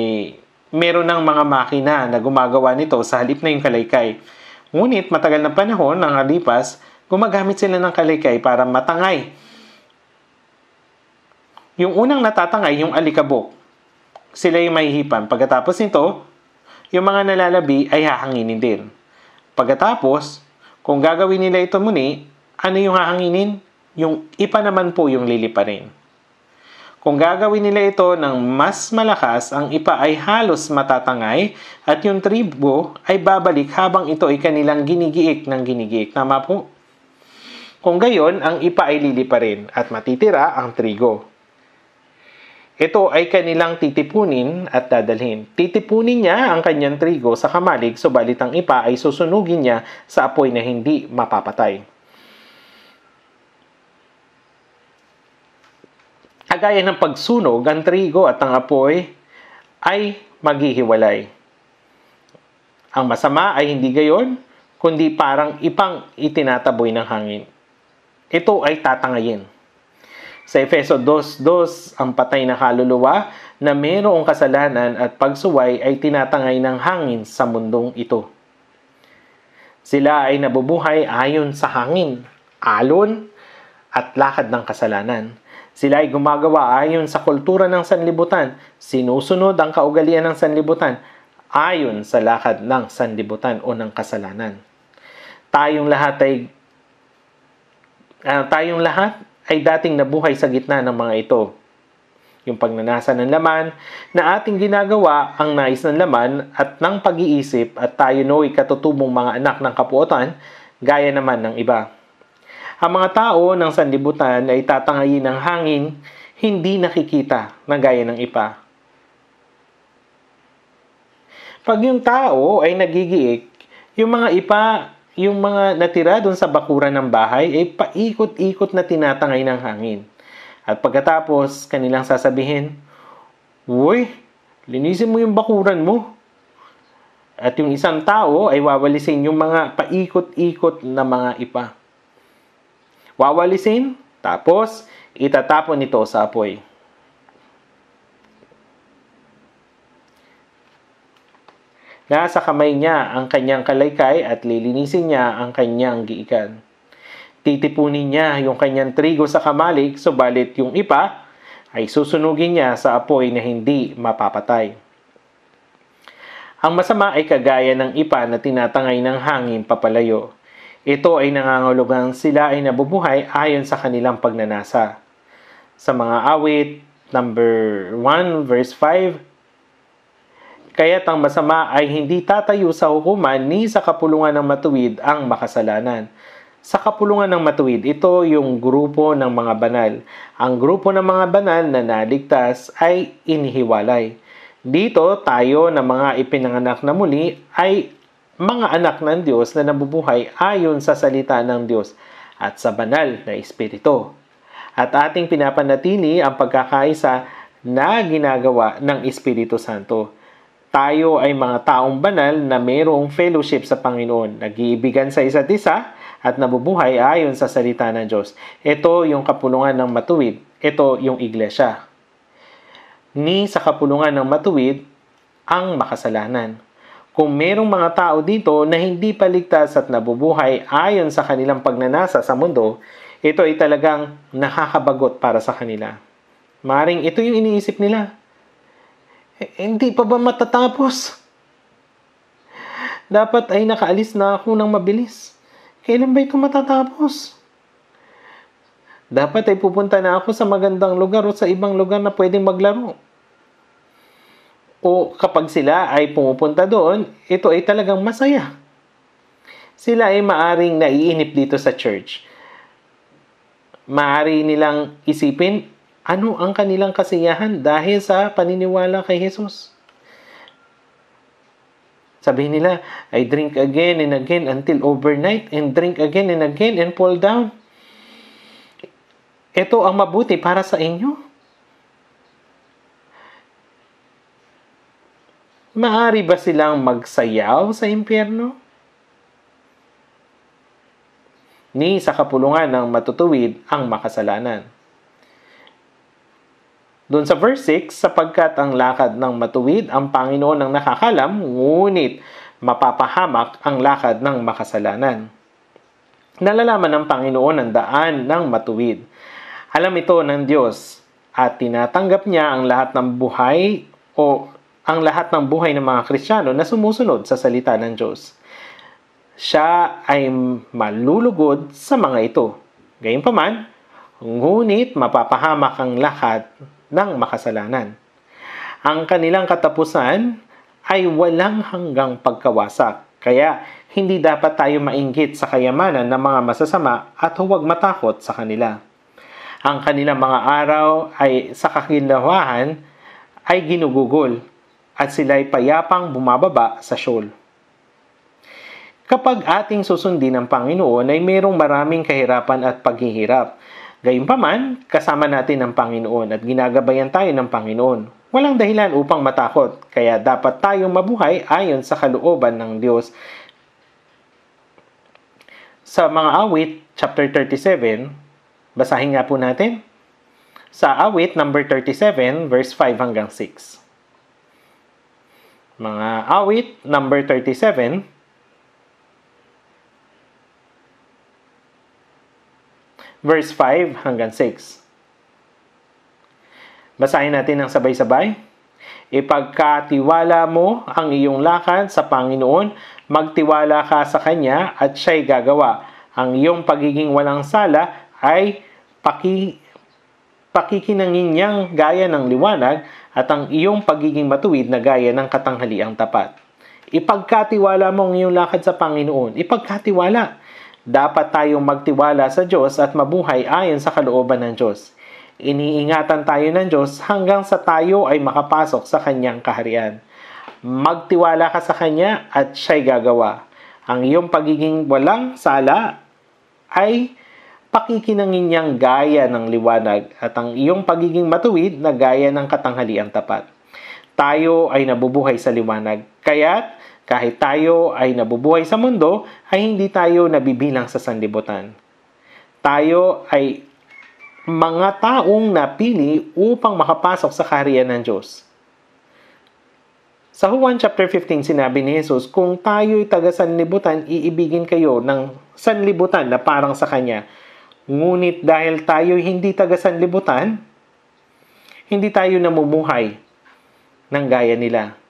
meron ng mga makina na gumagawa nito sa halip na yung kalaykay. Ngunit matagal na panahon ng alipas, gumagamit sila ng kalaykay para matangay. Yung unang natatangay, yung alikabok. Sila yung mahihipan. Pagkatapos nito, yung mga nalalabi ay hahanginin din. Pagkatapos, kung gagawin nila ito muli, ano yung hahanginin? Yung ipa naman po yung liliparin. Kung gagawin nila ito ng mas malakas, ang ipa ay halos matatangay at yung tribo ay babalik habang ito ay kanilang ginigiik ng ginigiik. Tama po? Kung gayon, ang ipa ay lilipa rin at matitira ang trigo. Ito ay kanilang titipunin at dadalhin. Titipunin niya ang kanyang trigo sa kamalig, subalit ang ipa ay susunugin niya sa apoy na hindi mapapatay. Agaya ng pagsunog, ang trigo at ang apoy ay maghihiwalay. Ang masama ay hindi gayon, kundi parang ipang itinataboy ng hangin. Ito ay tatangayin. Sa Efeso 2.2, ang patay na kaluluwa na mayroong kasalanan at pagsuway ay tinatangay ng hangin sa mundong ito. Sila ay nabubuhay ayon sa hangin, alon, at lakad ng kasalanan. Sila ay gumagawa ayon sa kultura ng sanlibutan, sinusunod ang kaugalian ng sanlibutan, ayon sa lakad ng sanlibutan o ng kasalanan. Tayong lahat ay uh, tayong lahat ay dating nabuhay sa gitna ng mga ito. Yung pagnanasa ng laman na ating ginagawa ang nais ng laman at ng pag-iisip at tayo no'y katutubong mga anak ng kapuotan gaya naman ng iba. Ang mga tao ng sanlibutan ay tatangayin ng hangin hindi nakikita na gaya ng ipa. Pag yung tao ay nagigiik, yung mga ipa yung mga natira doon sa bakuran ng bahay ay eh, paikot-ikot na tinatangay ng hangin. At pagkatapos, kanilang sasabihin, Uy, linisin mo yung bakuran mo. At yung isang tao ay wawalisin yung mga paikot-ikot na mga ipa. Wawalisin, tapos itatapon ito sa apoy. Nasa kamay niya ang kanyang kalaykay at lilinisin niya ang kanyang giikan. Titipunin niya yung kanyang trigo sa kamalik, subalit yung ipa ay susunugin niya sa apoy na hindi mapapatay. Ang masama ay kagaya ng ipa na tinatangay ng hangin papalayo. Ito ay nangangulugang sila ay nabubuhay ayon sa kanilang pagnanasa. Sa mga awit, number 1 verse 5, kaya't ang masama ay hindi tatayo sa hukuman ni sa kapulungan ng matuwid ang makasalanan. Sa kapulungan ng matuwid, ito yung grupo ng mga banal. Ang grupo ng mga banal na naligtas ay inihiwalay. Dito tayo na mga ipinanganak na muli ay mga anak ng Diyos na nabubuhay ayon sa salita ng Diyos at sa banal na Espiritu. At ating pinapanatili ang pagkakaisa na ginagawa ng Espiritu Santo tayo ay mga taong banal na mayroong fellowship sa Panginoon, nag-iibigan sa isa't isa at nabubuhay ayon sa salita ng Diyos. Ito yung kapulungan ng matuwid. Ito yung iglesia. Ni sa kapulungan ng matuwid ang makasalanan. Kung mayroong mga tao dito na hindi paligtas at nabubuhay ayon sa kanilang pagnanasa sa mundo, ito ay talagang nakakabagot para sa kanila. Maring ito yung iniisip nila. Eh, hindi pa ba matatapos? Dapat ay nakaalis na ako ng mabilis. Kailan ba ito matatapos? Dapat ay pupunta na ako sa magandang lugar o sa ibang lugar na pwedeng maglaro. O kapag sila ay pumupunta doon, ito ay talagang masaya. Sila ay maaring naiinip dito sa church. Maari nilang isipin ano ang kanilang kasiyahan dahil sa paniniwala kay Jesus? Sabihin nila, I drink again and again until overnight and drink again and again and fall down. Ito ang mabuti para sa inyo. Maari ba silang magsayaw sa impyerno? Ni sa kapulungan ng matutuwid ang makasalanan. Doon sa verse 6, sapagkat ang lakad ng matuwid ang Panginoon ang nakakalam, ngunit mapapahamak ang lakad ng makasalanan. Nalalaman ng Panginoon ang daan ng matuwid. Alam ito ng Diyos at tinatanggap niya ang lahat ng buhay o ang lahat ng buhay ng mga Kristiyano na sumusunod sa salita ng Diyos. Siya ay malulugod sa mga ito. Gayunpaman, ngunit mapapahamak ang lahat ng makasalanan. Ang kanilang katapusan ay walang hanggang pagkawasak. Kaya hindi dapat tayo mainggit sa kayamanan ng mga masasama at huwag matakot sa kanila. Ang kanilang mga araw ay sa kakilawahan ay ginugugol at sila ay payapang bumababa sa shoal. Kapag ating susundin ang Panginoon ay mayroong maraming kahirapan at paghihirap, Gayunpaman, kasama natin ang Panginoon at ginagabayan tayo ng Panginoon. Walang dahilan upang matakot, kaya dapat tayong mabuhay ayon sa kalooban ng Diyos. Sa mga awit, chapter 37, basahin nga po natin. Sa awit number 37, verse 5 hanggang 6. Mga awit number 37, verse 5 hanggang 6. Basahin natin ng sabay-sabay. Ipagkatiwala mo ang iyong lakad sa Panginoon, magtiwala ka sa Kanya at siya'y gagawa. Ang iyong pagiging walang sala ay paki, pakikinangin niyang gaya ng liwanag at ang iyong pagiging matuwid na gaya ng katanghaliang tapat. Ipagkatiwala mo ang iyong lakad sa Panginoon. Ipagkatiwala dapat tayong magtiwala sa Diyos at mabuhay ayon sa kalooban ng Diyos. Iniingatan tayo ng Diyos hanggang sa tayo ay makapasok sa Kanyang kaharian. Magtiwala ka sa Kanya at Siya'y gagawa. Ang iyong pagiging walang sala ay pakikinangin niyang gaya ng liwanag at ang iyong pagiging matuwid na gaya ng katanghaliang tapat. Tayo ay nabubuhay sa liwanag, kaya't kahit tayo ay nabubuhay sa mundo, ay hindi tayo nabibilang sa sanlibutan. Tayo ay mga taong napili upang makapasok sa kaharian ng Diyos. Sa Juan chapter 15, sinabi ni Jesus, Kung tayo'y taga-sanlibutan, iibigin kayo ng sanlibutan na parang sa Kanya. Ngunit dahil tayo'y hindi taga-sanlibutan, hindi tayo namumuhay ng gaya nila.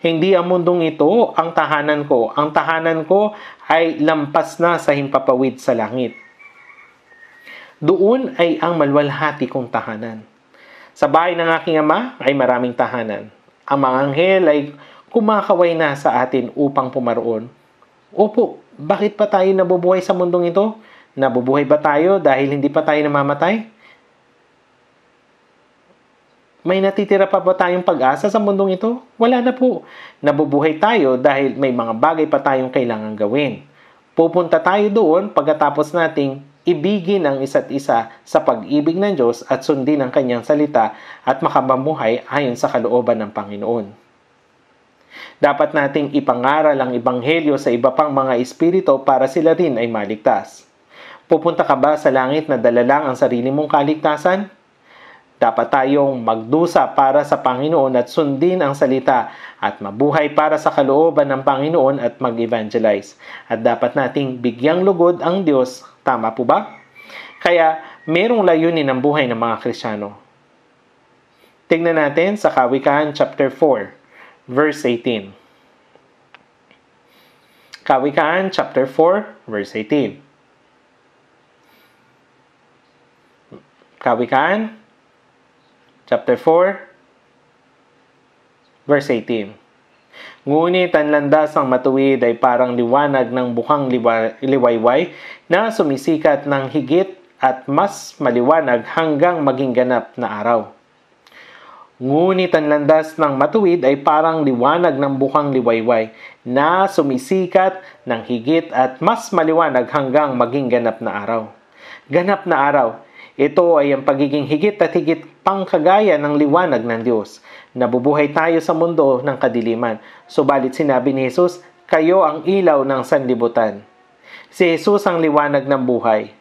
Hindi ang mundong ito ang tahanan ko. Ang tahanan ko ay lampas na sa himpapawid sa langit. Doon ay ang malwalhati kong tahanan. Sa bahay ng aking ama ay maraming tahanan. Ang mga anghel ay kumakaway na sa atin upang pumaroon. Opo, bakit pa tayo nabubuhay sa mundong ito? Nabubuhay ba tayo dahil hindi pa tayo namamatay? May natitira pa ba tayong pag-asa sa mundong ito? Wala na po. Nabubuhay tayo dahil may mga bagay pa tayong kailangan gawin. Pupunta tayo doon pagkatapos nating ibigin ang isa't isa sa pag-ibig ng Diyos at sundin ang kanyang salita at makamamuhay ayon sa kalooban ng Panginoon. Dapat nating ipangaral ang ebanghelyo sa iba pang mga espiritu para sila rin ay maligtas. Pupunta ka ba sa langit na dala lang ang sarili mong kaligtasan? Dapat tayong magdusa para sa Panginoon at sundin ang salita at mabuhay para sa kalooban ng Panginoon at mag-evangelize. At dapat nating bigyang lugod ang Diyos. Tama po ba? Kaya merong layunin ng buhay ng mga Krisyano. Tingnan natin sa Kawikaan chapter 4, verse 18. Kawikaan chapter 4, verse 18. Kawikaan chapter 4, verse 18. Ngunit ang landas ang matuwid ay parang liwanag ng buhang liwayway na sumisikat ng higit at mas maliwanag hanggang maging ganap na araw. Ngunit ang landas ng matuwid ay parang liwanag ng buhang liwayway na sumisikat ng higit at mas maliwanag hanggang maging ganap na araw. Ganap na araw, ito ay ang pagiging higit at higit pang kagaya ng liwanag ng Diyos. Nabubuhay tayo sa mundo ng kadiliman. Subalit sinabi ni Jesus, kayo ang ilaw ng sanlibutan. Si Jesus ang liwanag ng buhay.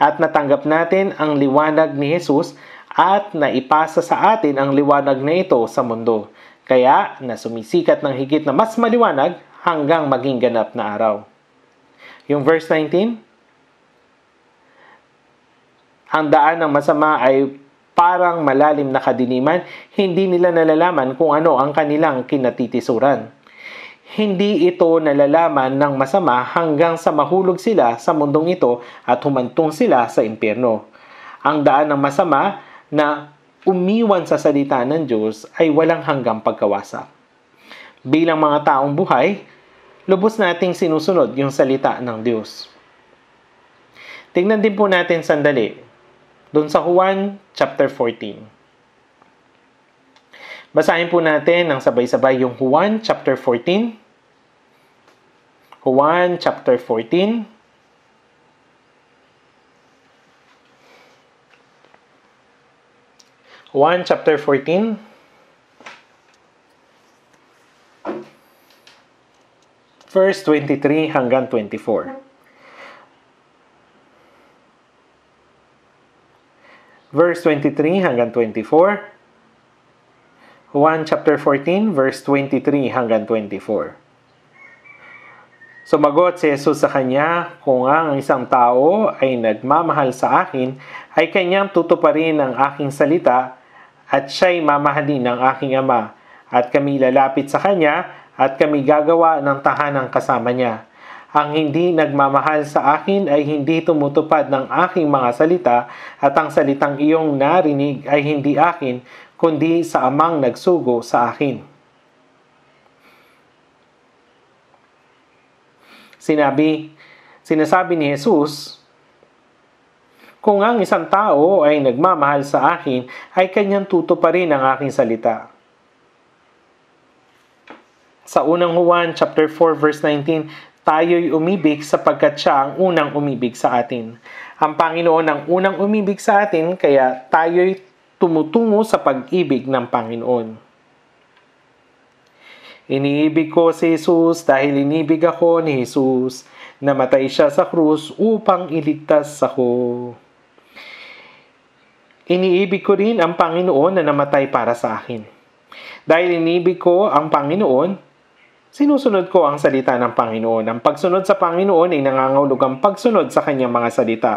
At natanggap natin ang liwanag ni Jesus at naipasa sa atin ang liwanag na ito sa mundo. Kaya na sumisikat ng higit na mas maliwanag hanggang maging ganap na araw. Yung verse 19, ang daan ng masama ay parang malalim na kadiliman, hindi nila nalalaman kung ano ang kanilang kinatitisuran. Hindi ito nalalaman ng masama hanggang sa mahulog sila sa mundong ito at humantong sila sa impyerno. Ang daan ng masama na umiwan sa salita ng Diyos ay walang hanggang pagkawasa. Bilang mga taong buhay, lubos nating sinusunod yung salita ng Diyos. Tingnan din po natin sandali doon sa Juan chapter 14. Basahin po natin ng sabay-sabay yung Juan chapter 14. Juan chapter 14. Juan chapter 14. Verse 23 hanggang 24. verse 23 hanggang 24. Juan chapter 14, verse 23 hanggang 24. Sumagot si Jesus sa kanya, Kung ang isang tao ay nagmamahal sa akin, ay kanyang tutuparin ang aking salita at siya'y mamahalin ng aking ama. At kami lalapit sa kanya at kami gagawa ng tahanang kasama niya. Ang hindi nagmamahal sa akin ay hindi tumutupad ng aking mga salita at ang salitang iyong narinig ay hindi akin kundi sa amang nagsugo sa akin. Sinabi, sinasabi ni Jesus, kung ang isang tao ay nagmamahal sa akin, ay kanyang tutuparin ang aking salita sa unang Juan chapter 4 verse 19 tayo'y umibig sapagkat siya ang unang umibig sa atin. Ang Panginoon ang unang umibig sa atin kaya tayo'y tumutungo sa pag-ibig ng Panginoon. Iniibig ko si Jesus dahil inibig ako ni Jesus. Namatay siya sa krus upang iligtas ako. Iniibig ko rin ang Panginoon na namatay para sa akin. Dahil inibig ko ang Panginoon, Sinusunod ko ang salita ng Panginoon. Ang pagsunod sa Panginoon ay nangangahulog ang pagsunod sa kanyang mga salita.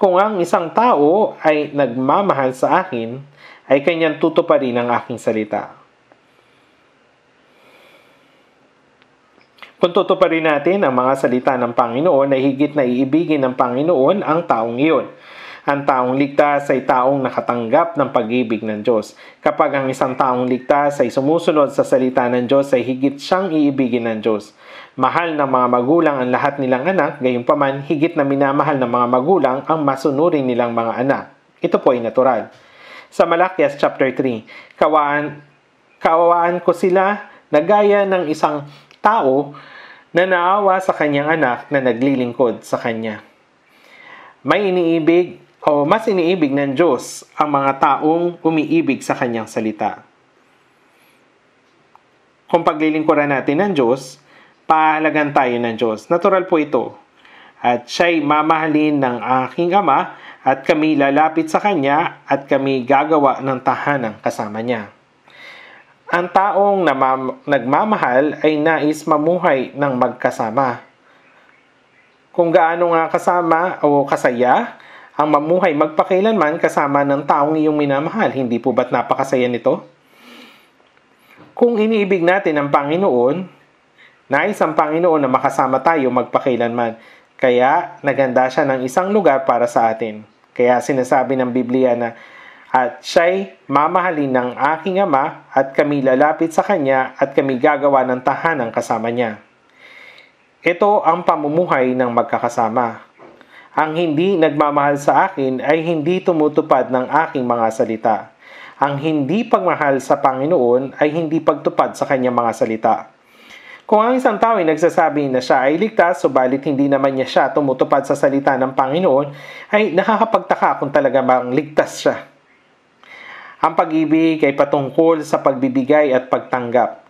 Kung ang isang tao ay nagmamahal sa akin, ay kanyang tutuparin ang aking salita. Kung tutuparin natin ang mga salita ng Panginoon, ay higit na iibigin ng Panginoon ang taong iyon. Ang taong ligtas ay taong nakatanggap ng pag-ibig ng Diyos. Kapag ang isang taong ligtas ay sumusunod sa salita ng Diyos ay higit siyang iibigin ng Diyos. Mahal ng mga magulang ang lahat nilang anak, gayunpaman higit na minamahal ng mga magulang ang masunurin nilang mga anak. Ito po ay natural. Sa Malakias chapter 3, kawaan, kawaan ko sila na gaya ng isang tao na naawa sa kanyang anak na naglilingkod sa kanya. May iniibig o mas iniibig ng Diyos ang mga taong umiibig sa kanyang salita. Kung paglilingkuran natin ng Diyos, pahalagan tayo ng Diyos. Natural po ito. At siya'y mamahalin ng aking ama at kami lalapit sa kanya at kami gagawa ng tahanang kasama niya. Ang taong namam- nagmamahal ay nais mamuhay ng magkasama. Kung gaano nga kasama o kasaya ang mamuhay magpakailanman kasama ng taong iyong minamahal. Hindi po ba't napakasaya nito? Kung iniibig natin ang Panginoon, nais ang Panginoon na makasama tayo magpakailanman. Kaya naganda siya ng isang lugar para sa atin. Kaya sinasabi ng Biblia na at siya'y mamahalin ng aking ama at kami lalapit sa kanya at kami gagawa ng tahanang kasama niya. Ito ang pamumuhay ng magkakasama ang hindi nagmamahal sa akin ay hindi tumutupad ng aking mga salita. Ang hindi pagmahal sa Panginoon ay hindi pagtupad sa kanyang mga salita. Kung ang isang tao ay nagsasabi na siya ay ligtas, subalit hindi naman niya siya tumutupad sa salita ng Panginoon, ay nakakapagtaka kung talaga bang ligtas siya. Ang pag-ibig ay patungkol sa pagbibigay at pagtanggap.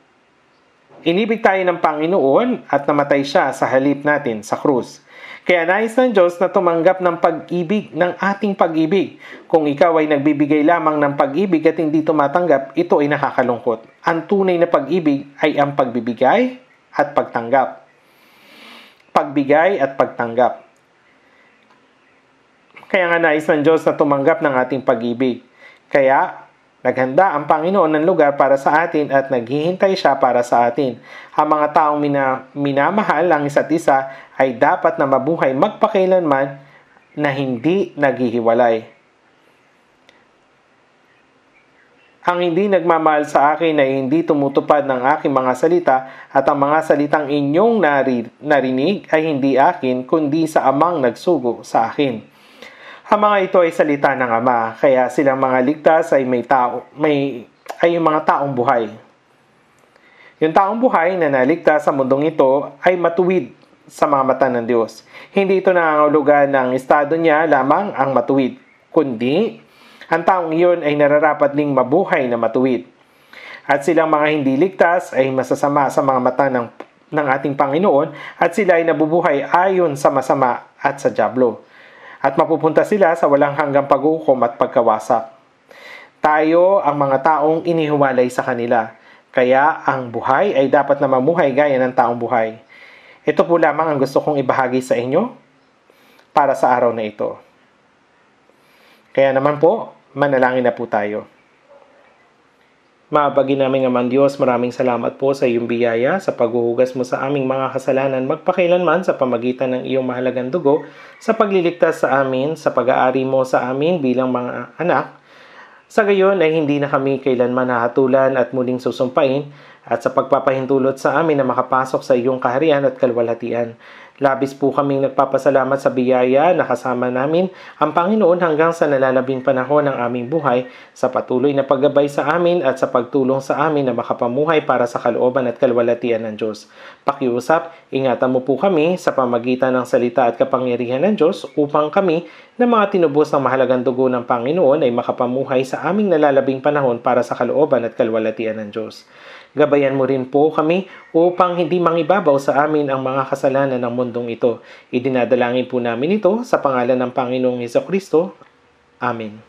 Inibig tayo ng Panginoon at namatay siya sa halip natin sa krus. Kaya nais ng Diyos na tumanggap ng pag-ibig, ng ating pag-ibig. Kung ikaw ay nagbibigay lamang ng pag-ibig at hindi tumatanggap, ito ay nakakalungkot. Ang tunay na pag-ibig ay ang pagbibigay at pagtanggap. Pagbigay at pagtanggap. Kaya nga nais ng Diyos na tumanggap ng ating pag-ibig. Kaya Naghanda ang Panginoon ng lugar para sa atin at naghihintay siya para sa atin. Ang mga taong mina, minamahal ang isa't isa ay dapat na mabuhay magpakailanman na hindi naghihiwalay. Ang hindi nagmamahal sa akin ay hindi tumutupad ng aking mga salita at ang mga salitang inyong narinig ay hindi akin kundi sa amang nagsugo sa akin.'" Ang mga ito ay salita ng Ama, kaya silang mga ligtas ay may tao, may ay yung mga taong buhay. Yung taong buhay na naligtas sa mundong ito ay matuwid sa mga mata ng Diyos. Hindi ito nangangahulugan ng estado niya lamang ang matuwid, kundi ang taong iyon ay nararapat ding mabuhay na matuwid. At silang mga hindi ligtas ay masasama sa mga mata ng, ng ating Panginoon at sila ay nabubuhay ayon sa masama at sa Diablo at mapupunta sila sa walang hanggang pagukom at pagkawasa. Tayo ang mga taong inihiwalay sa kanila, kaya ang buhay ay dapat na mamuhay gaya ng taong buhay. Ito po lamang ang gusto kong ibahagi sa inyo para sa araw na ito. Kaya naman po, manalangin na po tayo. Maabagi namin naman Diyos, maraming salamat po sa iyong biyaya sa paghuhugas mo sa aming mga kasalanan magpakailanman sa pamagitan ng iyong mahalagang dugo sa pagliligtas sa amin, sa pag-aari mo sa amin bilang mga anak. Sa gayon ay hindi na kami kailanman hahatulan at muling susumpain at sa pagpapahintulot sa amin na makapasok sa iyong kaharian at kalwalhatian. Labis po kaming nagpapasalamat sa biyaya na kasama namin ang Panginoon hanggang sa nalalabing panahon ng aming buhay sa patuloy na paggabay sa amin at sa pagtulong sa amin na makapamuhay para sa kalooban at kalwalatian ng Diyos. Pakiusap, ingatan mo po kami sa pamagitan ng salita at kapangyarihan ng Diyos upang kami na mga tinubos ng mahalagang dugo ng Panginoon ay makapamuhay sa aming nalalabing panahon para sa kalooban at kalwalatian ng Diyos. Gabayan mo rin po kami upang hindi mangibabaw sa amin ang mga kasalanan ng mundong ito. Idinadalangin po namin ito sa pangalan ng Panginoong Heso Kristo. Amen.